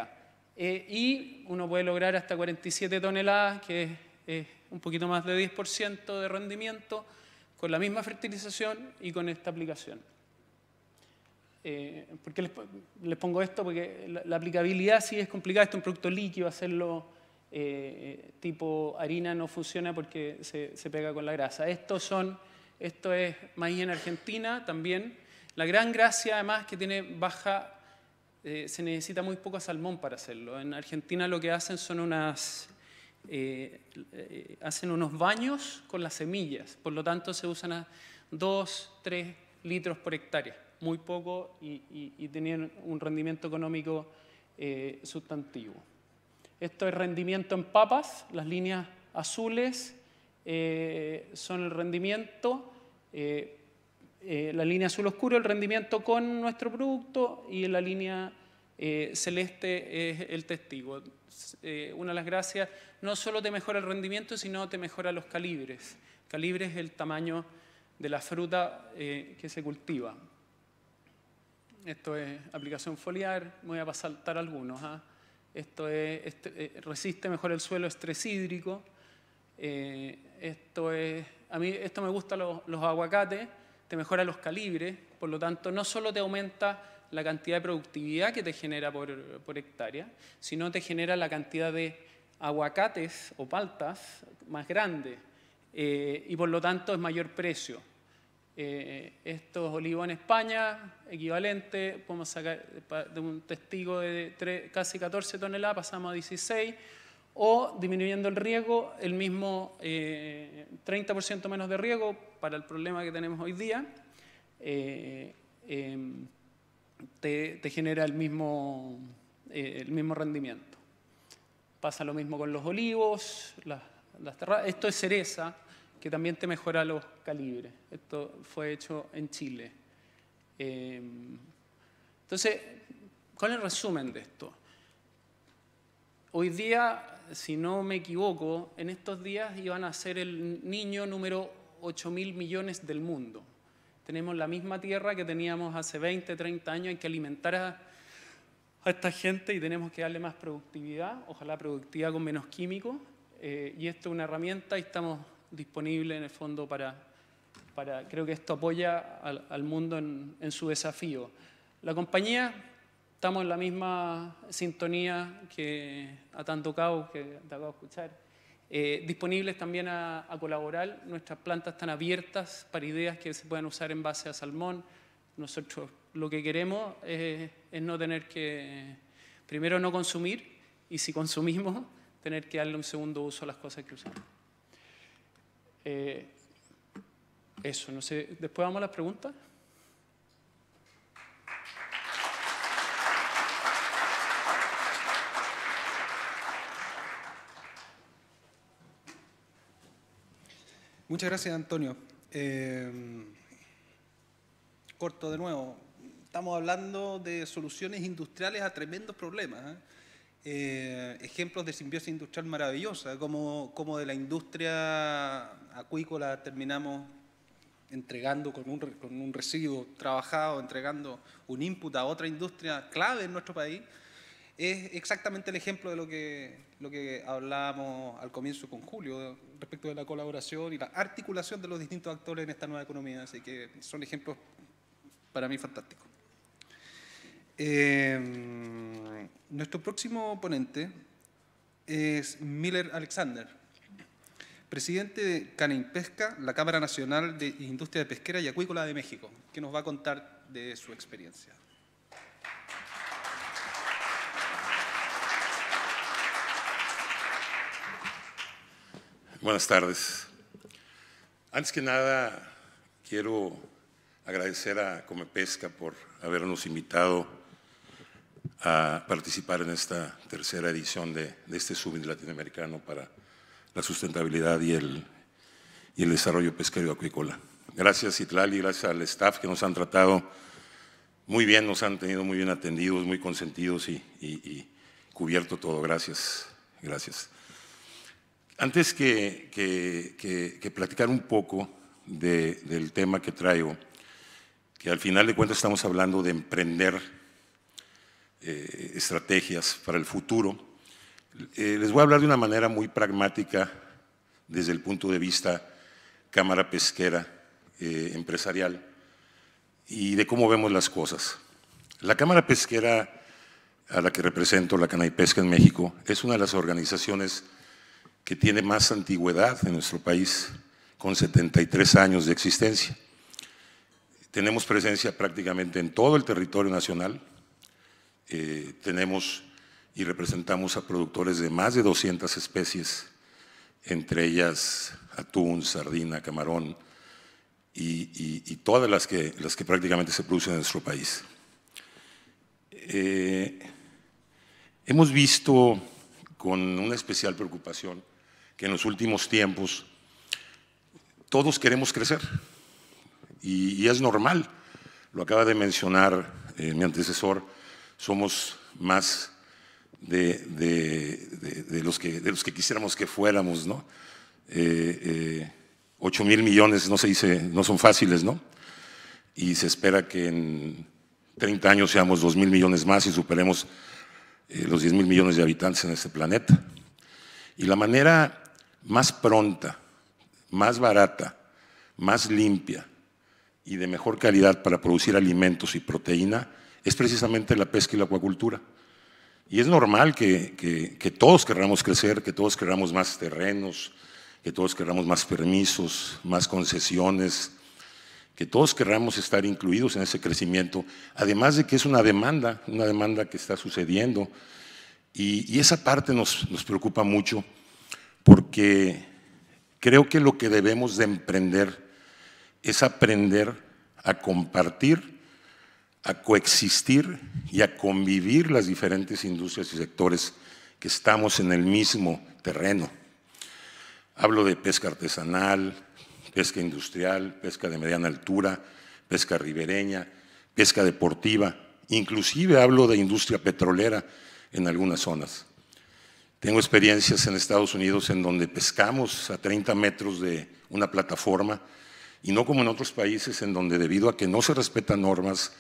Eh, y uno puede lograr hasta 47 toneladas, que es un poquito más de 10% de rendimiento, con la misma fertilización y con esta aplicación. Eh, ¿Por qué les, pongo esto? Porque la, aplicabilidad sí es complicada, esto es un producto líquido, hacerlo eh, tipo harina no funciona porque se, pega con la grasa. son, esto es maíz en Argentina también. La gran gracia además que tiene baja, eh, se necesita muy poco salmón para hacerlo. En Argentina lo que hacen son unas, eh, hacen unos baños con las semillas, por lo tanto se usan a 2, 3 litros por hectárea, muy poco y, y, y tenían un rendimiento económico sustantivo. Esto es rendimiento en papas, las líneas azules eh, son el rendimiento, eh, eh, la línea azul oscuro el rendimiento con nuestro producto y la línea celeste es el testigo. una de las gracias, no solo te mejora el rendimiento, sino te mejora los calibres. Calibre es el tamaño de la fruta que se cultiva. Esto es aplicación foliar, voy a saltar algunos. ¿ah? esto este, eh, resiste mejor el suelo estrés hídrico, eh, esto es, a mí esto me gusta los, aguacates, te mejora los calibres, por lo tanto no solo te aumenta la cantidad de productividad que te genera por, hectárea, sino te genera la cantidad de aguacates o paltas más grande eh, y por lo tanto es mayor precio. Eh, estos olivos en España, equivalente, podemos sacar de un testigo de casi 14 toneladas, pasamos a 16, o disminuyendo el riego, el mismo 30% eh, menos de riego para el problema que tenemos hoy día, eh, em, te, genera el mismo, el mismo rendimiento. Pasa lo mismo con los olivos, las, esto es cereza, que también te mejora los calibres. Esto fue hecho en Chile. Em, entonces, ¿cuál es el resumen de esto? Hoy día, si no me equivoco, en estos días iban a ser el niño número 8 mil millones del mundo. Tenemos la misma tierra que teníamos hace 20, 30 años, hay que alimentar a, esta gente y tenemos que darle más productividad, ojalá productividad con menos químicos. Eh, y esto es una herramienta y estamos disponible en el fondo para, para creo que esto apoya al, mundo en, su desafío. La compañía, estamos en la misma sintonía que a tanto caos que te acabo de escuchar. Eh, disponibles también a, colaborar, nuestras plantas están abiertas para ideas que se puedan usar en base a salmón. Nosotros lo que queremos es, es no tener que, primero no consumir, y si consumimos, tener que darle un segundo uso a las cosas que usamos. Eh, eso, no sé, después vamos a las preguntas. Muchas gracias, Antonio. Eh, corto de nuevo. Estamos hablando de soluciones industriales a tremendos problemas. ¿eh? ejemplos de simbiosis industrial maravillosa, como, como de la industria acuícola terminamos entregando con un, con residuo trabajado, entregando un input a otra industria clave en nuestro país, es exactamente el ejemplo de lo que, lo que hablábamos al comienzo con Julio, respecto de la colaboración y la articulación de los distintos actores en esta nueva economía. Así que son ejemplos para mí fantásticos. Em, nuestro próximo ponente es Miller Alexander presidente de Pesca, la Cámara Nacional de Industria de Pesquera y Acuícola de México, que nos va a contar de su experiencia. Buenas tardes. Antes que nada, quiero agradecer a Comepesca por habernos invitado a participar en esta tercera edición de, este Summit Latinoamericano para la sustentabilidad y el, y el desarrollo pesquero acuícola. Gracias y gracias al staff que nos han tratado muy bien, nos han tenido muy bien atendidos, muy consentidos y, cubierto todo. Gracias, gracias. Antes que, que, platicar un poco del tema que traigo, que al final de cuentas estamos hablando de emprender eh, estrategias para el futuro, eh, les voy a hablar de una manera muy pragmática desde el punto de vista cámara pesquera eh, empresarial y de cómo vemos las cosas. La cámara pesquera a la que represento, la Pesca en México, es una de las organizaciones que tiene más antigüedad en nuestro país, con 73 años de existencia. Tenemos presencia prácticamente en todo el territorio nacional, eh, tenemos y representamos a productores de más de 200 especies, entre ellas atún, sardina, camarón y, todas las que, las que prácticamente se producen en nuestro país. Eh, hemos visto con una especial preocupación que en los últimos tiempos todos queremos crecer y, es normal. Lo acaba de mencionar eh, mi antecesor, somos más de, los, que, quisiéramos que fuéramos, ¿no? Eh, eh mil millones no se dice, no son fáciles, ¿no? Y se espera que en 30 años seamos 2 mil millones más y superemos eh, los 10 mil millones de habitantes en este planeta. Y la manera más pronta, más barata, más limpia y de mejor calidad para producir alimentos y proteína es precisamente la pesca y la acuacultura. Y es normal que, todos querramos crecer, que todos querramos más terrenos, que todos querramos más permisos, más concesiones, que todos querramos estar incluidos en ese crecimiento, además de que es una demanda, una demanda que está sucediendo. Y, esa parte nos, nos preocupa mucho porque creo que lo que debemos de emprender es aprender a compartir a coexistir y a convivir las diferentes industrias y sectores que estamos en el mismo terreno. Hablo de pesca artesanal, pesca industrial, pesca de mediana altura, pesca ribereña, pesca deportiva, inclusive hablo de industria petrolera en algunas zonas. Tengo experiencias en Estados Unidos en donde pescamos a 30 metros de una plataforma y no como en otros países en donde debido a que no se respetan normas,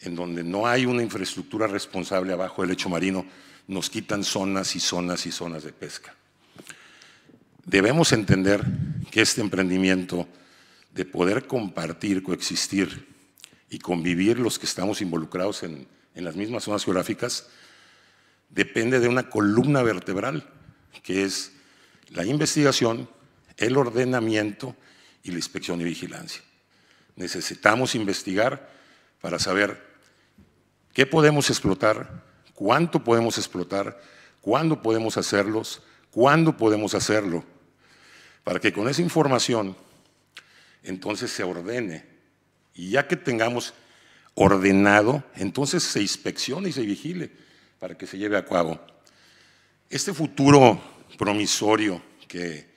en donde no hay una infraestructura responsable abajo del lecho marino, nos quitan zonas y zonas y zonas de pesca. Debemos entender que este emprendimiento de poder compartir, coexistir y convivir los que estamos involucrados en, en las mismas zonas geográficas, depende de una columna vertebral, que es la investigación, el ordenamiento y la inspección y vigilancia. Necesitamos investigar para saber ¿Qué podemos explotar? ¿Cuánto podemos explotar? ¿Cuándo podemos hacerlos? ¿Cuándo podemos hacerlo? Para que con esa información entonces se ordene. Y ya que tengamos ordenado, entonces se inspeccione y se vigile para que se lleve a cabo. Este futuro promisorio que,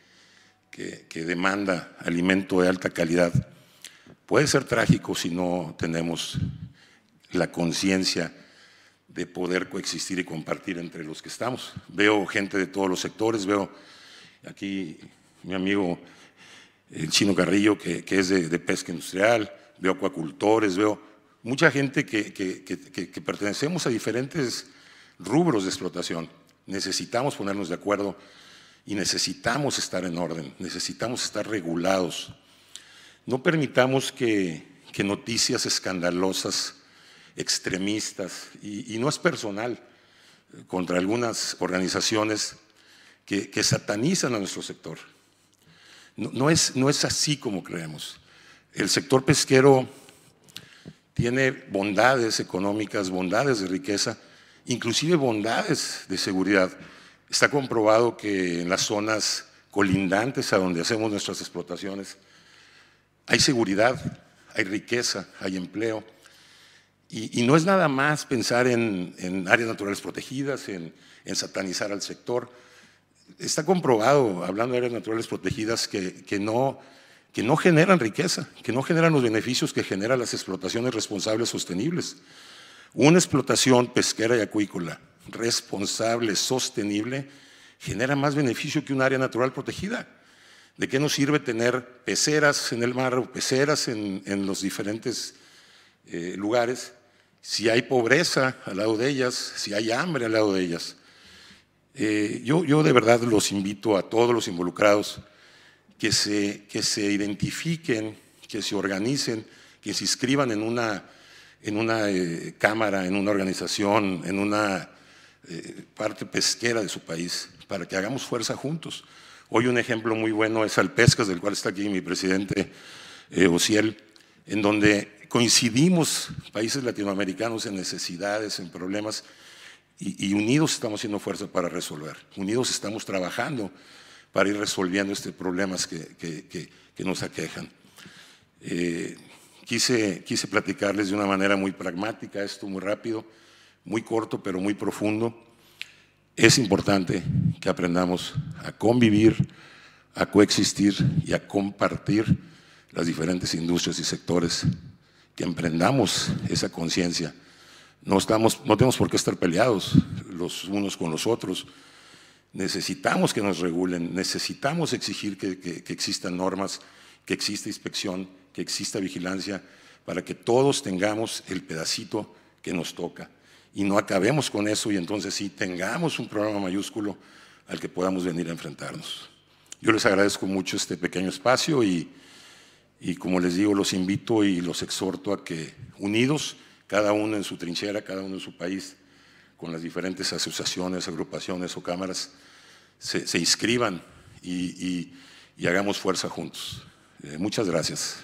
que, que, demanda alimento de alta calidad puede ser trágico si no tenemos la conciencia de poder coexistir y compartir entre los que estamos. Veo gente de todos los sectores, veo aquí mi amigo el eh, chino Carrillo, que, es de, pesca industrial, veo acuacultores, veo mucha gente que, que, que, pertenecemos a diferentes rubros de explotación. Necesitamos ponernos de acuerdo y necesitamos estar en orden, necesitamos estar regulados. No permitamos que noticias escandalosas extremistas, y, no es personal, eh, contra algunas organizaciones que, satanizan a nuestro sector. No, es, no es así como creemos. El sector pesquero tiene bondades económicas, bondades de riqueza, inclusive bondades de seguridad. Está comprobado que en las zonas colindantes a donde hacemos nuestras explotaciones hay seguridad, hay riqueza, hay empleo y, no es nada más pensar en, áreas naturales protegidas, en, satanizar al sector. Está comprobado, hablando de áreas naturales protegidas, que, no, generan riqueza, que no generan los beneficios que generan las explotaciones responsables sostenibles. Una explotación pesquera y acuícola responsable, sostenible, genera más beneficio que un área natural protegida. ¿De qué nos sirve tener peceras en el mar o peceras en, los diferentes eh, lugares si hay pobreza al lado de ellas, si hay hambre al lado de ellas. Eh, yo, yo, de verdad los invito a todos los involucrados que se, que se identifiquen, que se organicen, que se inscriban en una, en una eh, cámara, en una organización, en una eh, parte pesquera de su país, para que hagamos fuerza juntos. Hoy un ejemplo muy bueno es Alpescas, del cual está aquí mi presidente Ociel, en donde coincidimos, países latinoamericanos, en necesidades, en problemas, y, unidos estamos haciendo fuerza para resolver. Unidos estamos trabajando para ir resolviendo estos problemas que, nos aquejan. Eh, quise, quise platicarles de una manera muy pragmática, esto muy rápido, muy corto, pero muy profundo. Es importante que aprendamos a convivir, a coexistir y a compartir las diferentes industrias y sectores emprendamos esa conciencia. No, estamos, no tenemos por qué estar peleados los unos con los otros. Necesitamos que nos regulen, necesitamos exigir que, que existan normas, que exista inspección, que exista vigilancia, para que todos tengamos el pedacito que nos toca. Y no acabemos con eso y entonces sí tengamos un programa mayúsculo al que podamos venir a enfrentarnos. Yo les agradezco mucho este pequeño espacio y y como les digo, los invito y los exhorto a que unidos, cada uno en su trinchera, cada uno en su país, con las diferentes asociaciones, agrupaciones o cámaras, se, inscriban y, hagamos fuerza juntos. Eh, muchas gracias.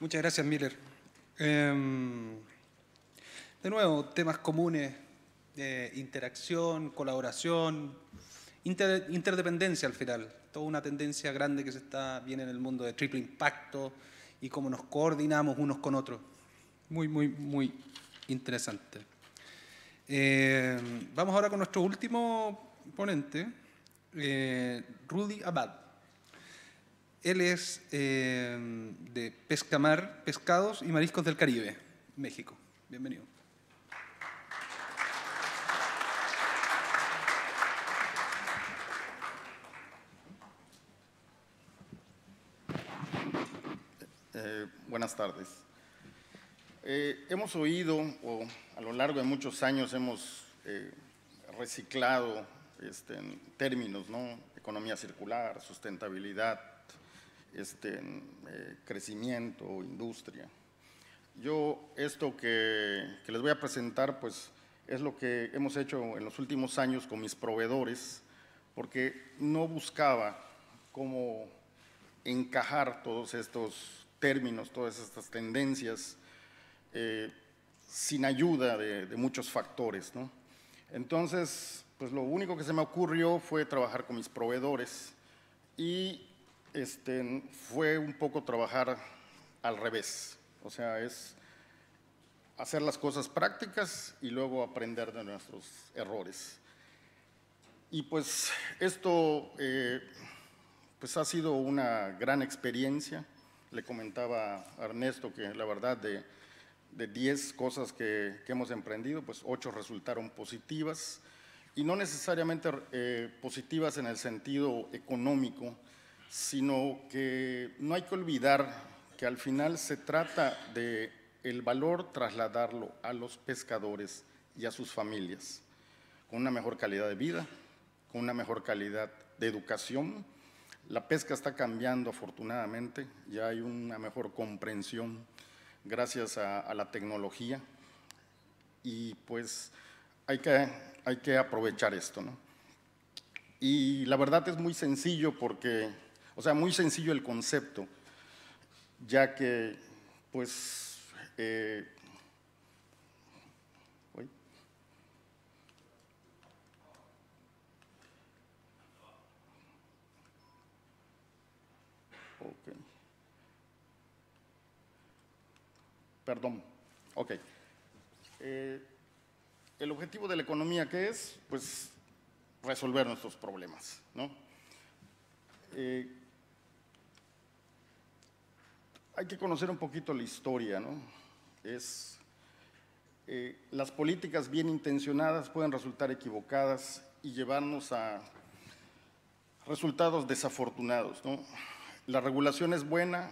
Muchas gracias, Miller. Em, de nuevo, temas comunes interacción, colaboración, interdependencia al final. Toda una tendencia grande que se está viendo en el mundo de triple impacto y cómo nos coordinamos unos con otros. Muy, muy, muy interesante. Eh, vamos ahora con nuestro último ponente, eh, Rudy Abad. Él es eh, de Pescamar, Pescados y Mariscos del Caribe, México. Bienvenido. Eh, buenas tardes. Eh, hemos oído, o a lo largo de muchos años hemos eh, reciclado este, en términos, ¿no? Economía circular, sustentabilidad, este, crecimiento, industria. Yo, esto que, que, les voy a presentar, pues es lo que hemos hecho en los últimos años con mis proveedores, porque no buscaba cómo encajar todos estos términos, todas estas tendencias, eh, sin ayuda de, muchos factores. Entonces, pues lo único que se me ocurrió fue trabajar con mis proveedores y este, fue un poco trabajar al revés, o sea, es hacer las cosas prácticas y luego aprender de nuestros errores. Y pues esto eh, pues ha sido una gran experiencia, le comentaba a Ernesto que la verdad de, de 10 cosas que, hemos emprendido, pues 8 resultaron positivas y no necesariamente eh, positivas en el sentido económico, sino que no hay que olvidar que al final se trata de el valor trasladarlo a los pescadores y a sus familias, con una mejor calidad de vida, con una mejor calidad de educación, la pesca está cambiando afortunadamente, ya hay una mejor comprensión gracias a, la tecnología y pues hay que, hay que aprovechar esto. ¿no? Y la verdad es muy sencillo porque, o sea, muy sencillo el concepto, ya que pues eh, Perdón. Ok. Eh, el objetivo de la economía, ¿qué es? Pues resolver nuestros problemas, ¿no? Eh, hay que conocer un poquito la historia, ¿no? Es, eh, las políticas bien intencionadas pueden resultar equivocadas y llevarnos a resultados desafortunados, ¿no? La regulación es buena,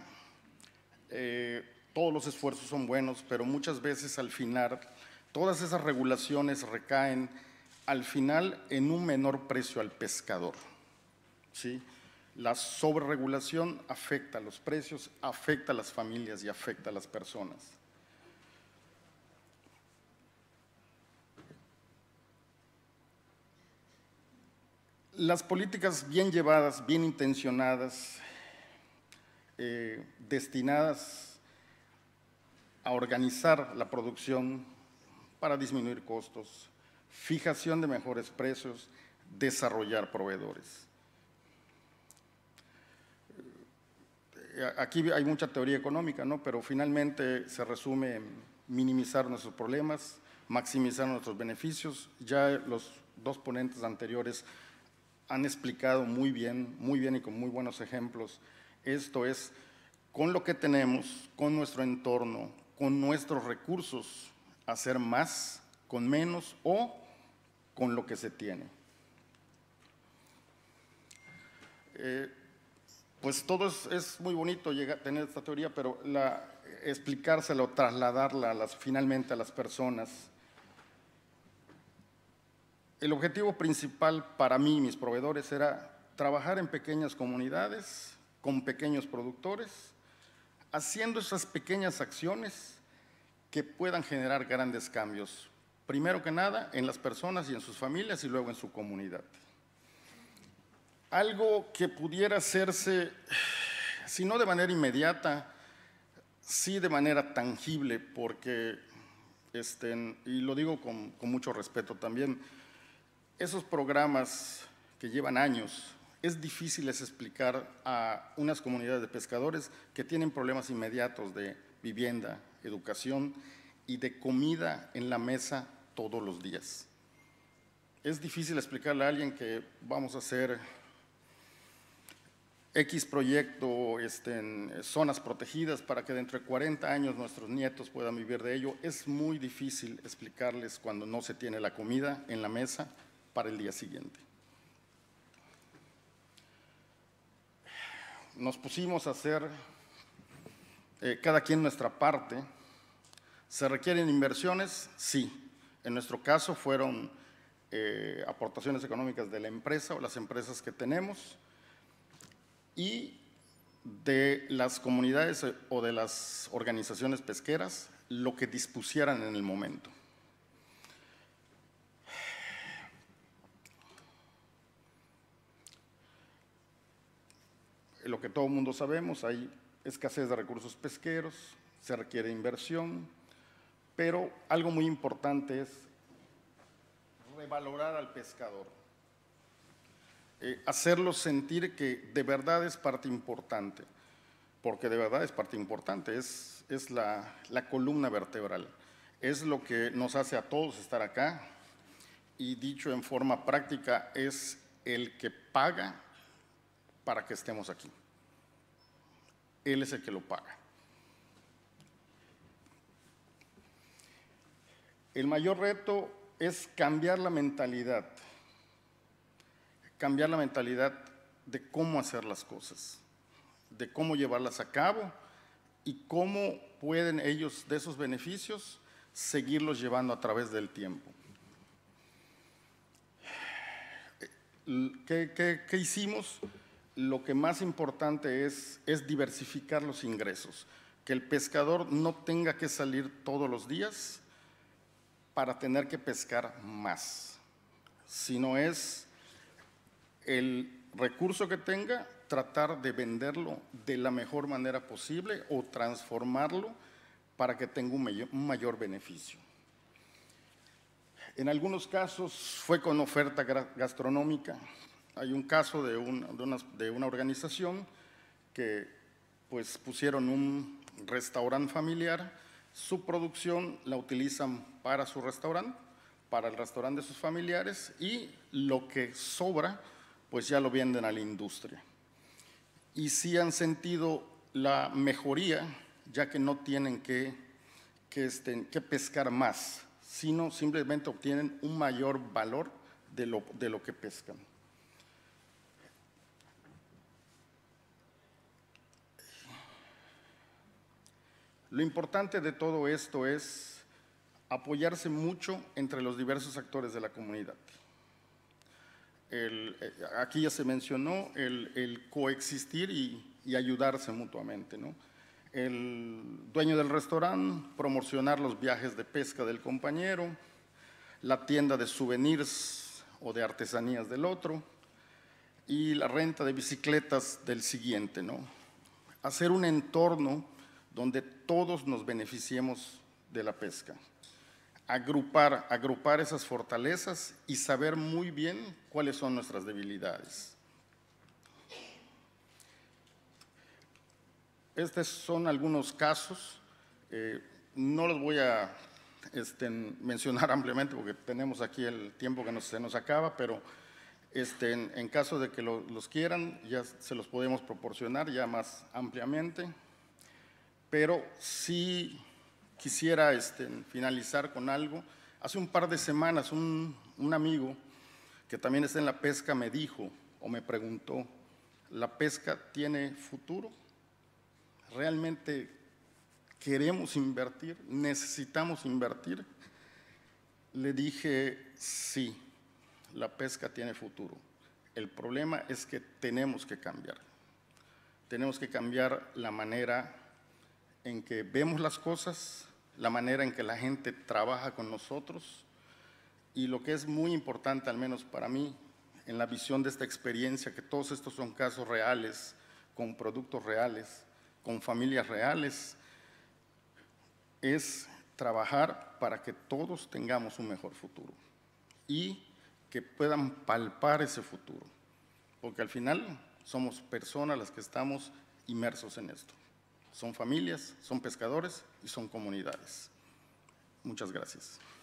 eh, todos los esfuerzos son buenos, pero muchas veces al final todas esas regulaciones recaen al final en un menor precio al pescador. ¿sí? La sobreregulación afecta los precios, afecta a las familias y afecta a las personas. Las políticas bien llevadas, bien intencionadas, eh, destinadas a organizar la producción para disminuir costos, fijación de mejores precios, desarrollar proveedores. Eh, aquí hay mucha teoría económica, ¿no? pero finalmente se resume en minimizar nuestros problemas, maximizar nuestros beneficios. Ya los dos ponentes anteriores han explicado muy bien, muy bien y con muy buenos ejemplos esto es, con lo que tenemos, con nuestro entorno, con nuestros recursos, hacer más, con menos o con lo que se tiene. Eh, pues todo es, muy bonito llegar, tener esta teoría, pero la, explicársela o trasladarla las, finalmente a las personas. El objetivo principal para mí y mis proveedores era trabajar en pequeñas comunidades con pequeños productores, haciendo esas pequeñas acciones que puedan generar grandes cambios, primero que nada en las personas y en sus familias y luego en su comunidad. Algo que pudiera hacerse, si no de manera inmediata, sí de manera tangible, porque, este, y lo digo con, con mucho respeto también, esos programas que llevan años, es difícil explicar a unas comunidades de pescadores que tienen problemas inmediatos de vivienda, educación y de comida en la mesa todos los días. Es difícil explicarle a alguien que vamos a hacer X proyecto este, en zonas protegidas para que dentro de 40 años nuestros nietos puedan vivir de ello. Es muy difícil explicarles cuando no se tiene la comida en la mesa para el día siguiente. nos pusimos a hacer eh, cada quien nuestra parte. ¿Se requieren inversiones? Sí. En nuestro caso fueron eh, aportaciones económicas de la empresa o las empresas que tenemos y de las comunidades o de las organizaciones pesqueras lo que dispusieran en el momento. lo que todo el mundo sabemos, hay escasez de recursos pesqueros, se requiere inversión, pero algo muy importante es revalorar al pescador, eh, hacerlo sentir que de verdad es parte importante, porque de verdad es parte importante, es, es la columna vertebral, es lo que nos hace a todos estar acá y dicho en forma práctica es el que paga para que estemos aquí. Él es el que lo paga. El mayor reto es cambiar la mentalidad, cambiar la mentalidad de cómo hacer las cosas, de cómo llevarlas a cabo y cómo pueden ellos de esos beneficios seguirlos llevando a través del tiempo. Eh, ¿Qué, qué hicimos? lo que más importante es, diversificar los ingresos, que el pescador no tenga que salir todos los días para tener que pescar más, sino es el recurso que tenga, tratar de venderlo de la mejor manera posible o transformarlo para que tenga un mayor beneficio. En algunos casos fue con oferta gastronómica, hay un caso de, una, organización que pues, pusieron un restaurante familiar, su producción la utilizan para su restaurante, para el restaurante de sus familiares y lo que sobra pues ya lo venden a la industria. Y sí han sentido la mejoría ya que no tienen que, este, pescar más, sino simplemente obtienen un mayor valor de lo que pescan. Lo importante de todo esto es apoyarse mucho entre los diversos actores de la comunidad. Eh, aquí ya se mencionó el, coexistir y, y, ayudarse mutuamente. ¿no? El dueño del restaurante, promocionar los viajes de pesca del compañero, la tienda de souvenirs o de artesanías del otro y la renta de bicicletas del siguiente. ¿no? Hacer un entorno donde todos nos beneficiemos de la pesca. Agrupar, agrupar esas fortalezas y saber muy bien cuáles son nuestras debilidades. Estos son algunos casos, eh, no los voy a este, mencionar ampliamente porque tenemos aquí el tiempo que se nos acaba, pero este, en, caso de que los quieran, ya se los podemos proporcionar ya más ampliamente pero sí quisiera este, finalizar con algo. Hace un par de semanas un, un amigo que también está en la pesca me dijo o me preguntó, ¿la pesca tiene futuro? ¿Realmente queremos invertir? ¿Necesitamos invertir? Le dije, sí, la pesca tiene futuro. El problema es que tenemos que cambiar. Tenemos que cambiar la manera en que vemos las cosas, la manera en que la gente trabaja con nosotros y lo que es muy importante, al menos para mí, en la visión de esta experiencia, que todos estos son casos reales, con productos reales, con familias reales, es trabajar para que todos tengamos un mejor futuro y que puedan palpar ese futuro, porque al final somos personas las que estamos inmersos en esto son familias, son pescadores y son comunidades. Muchas gracias.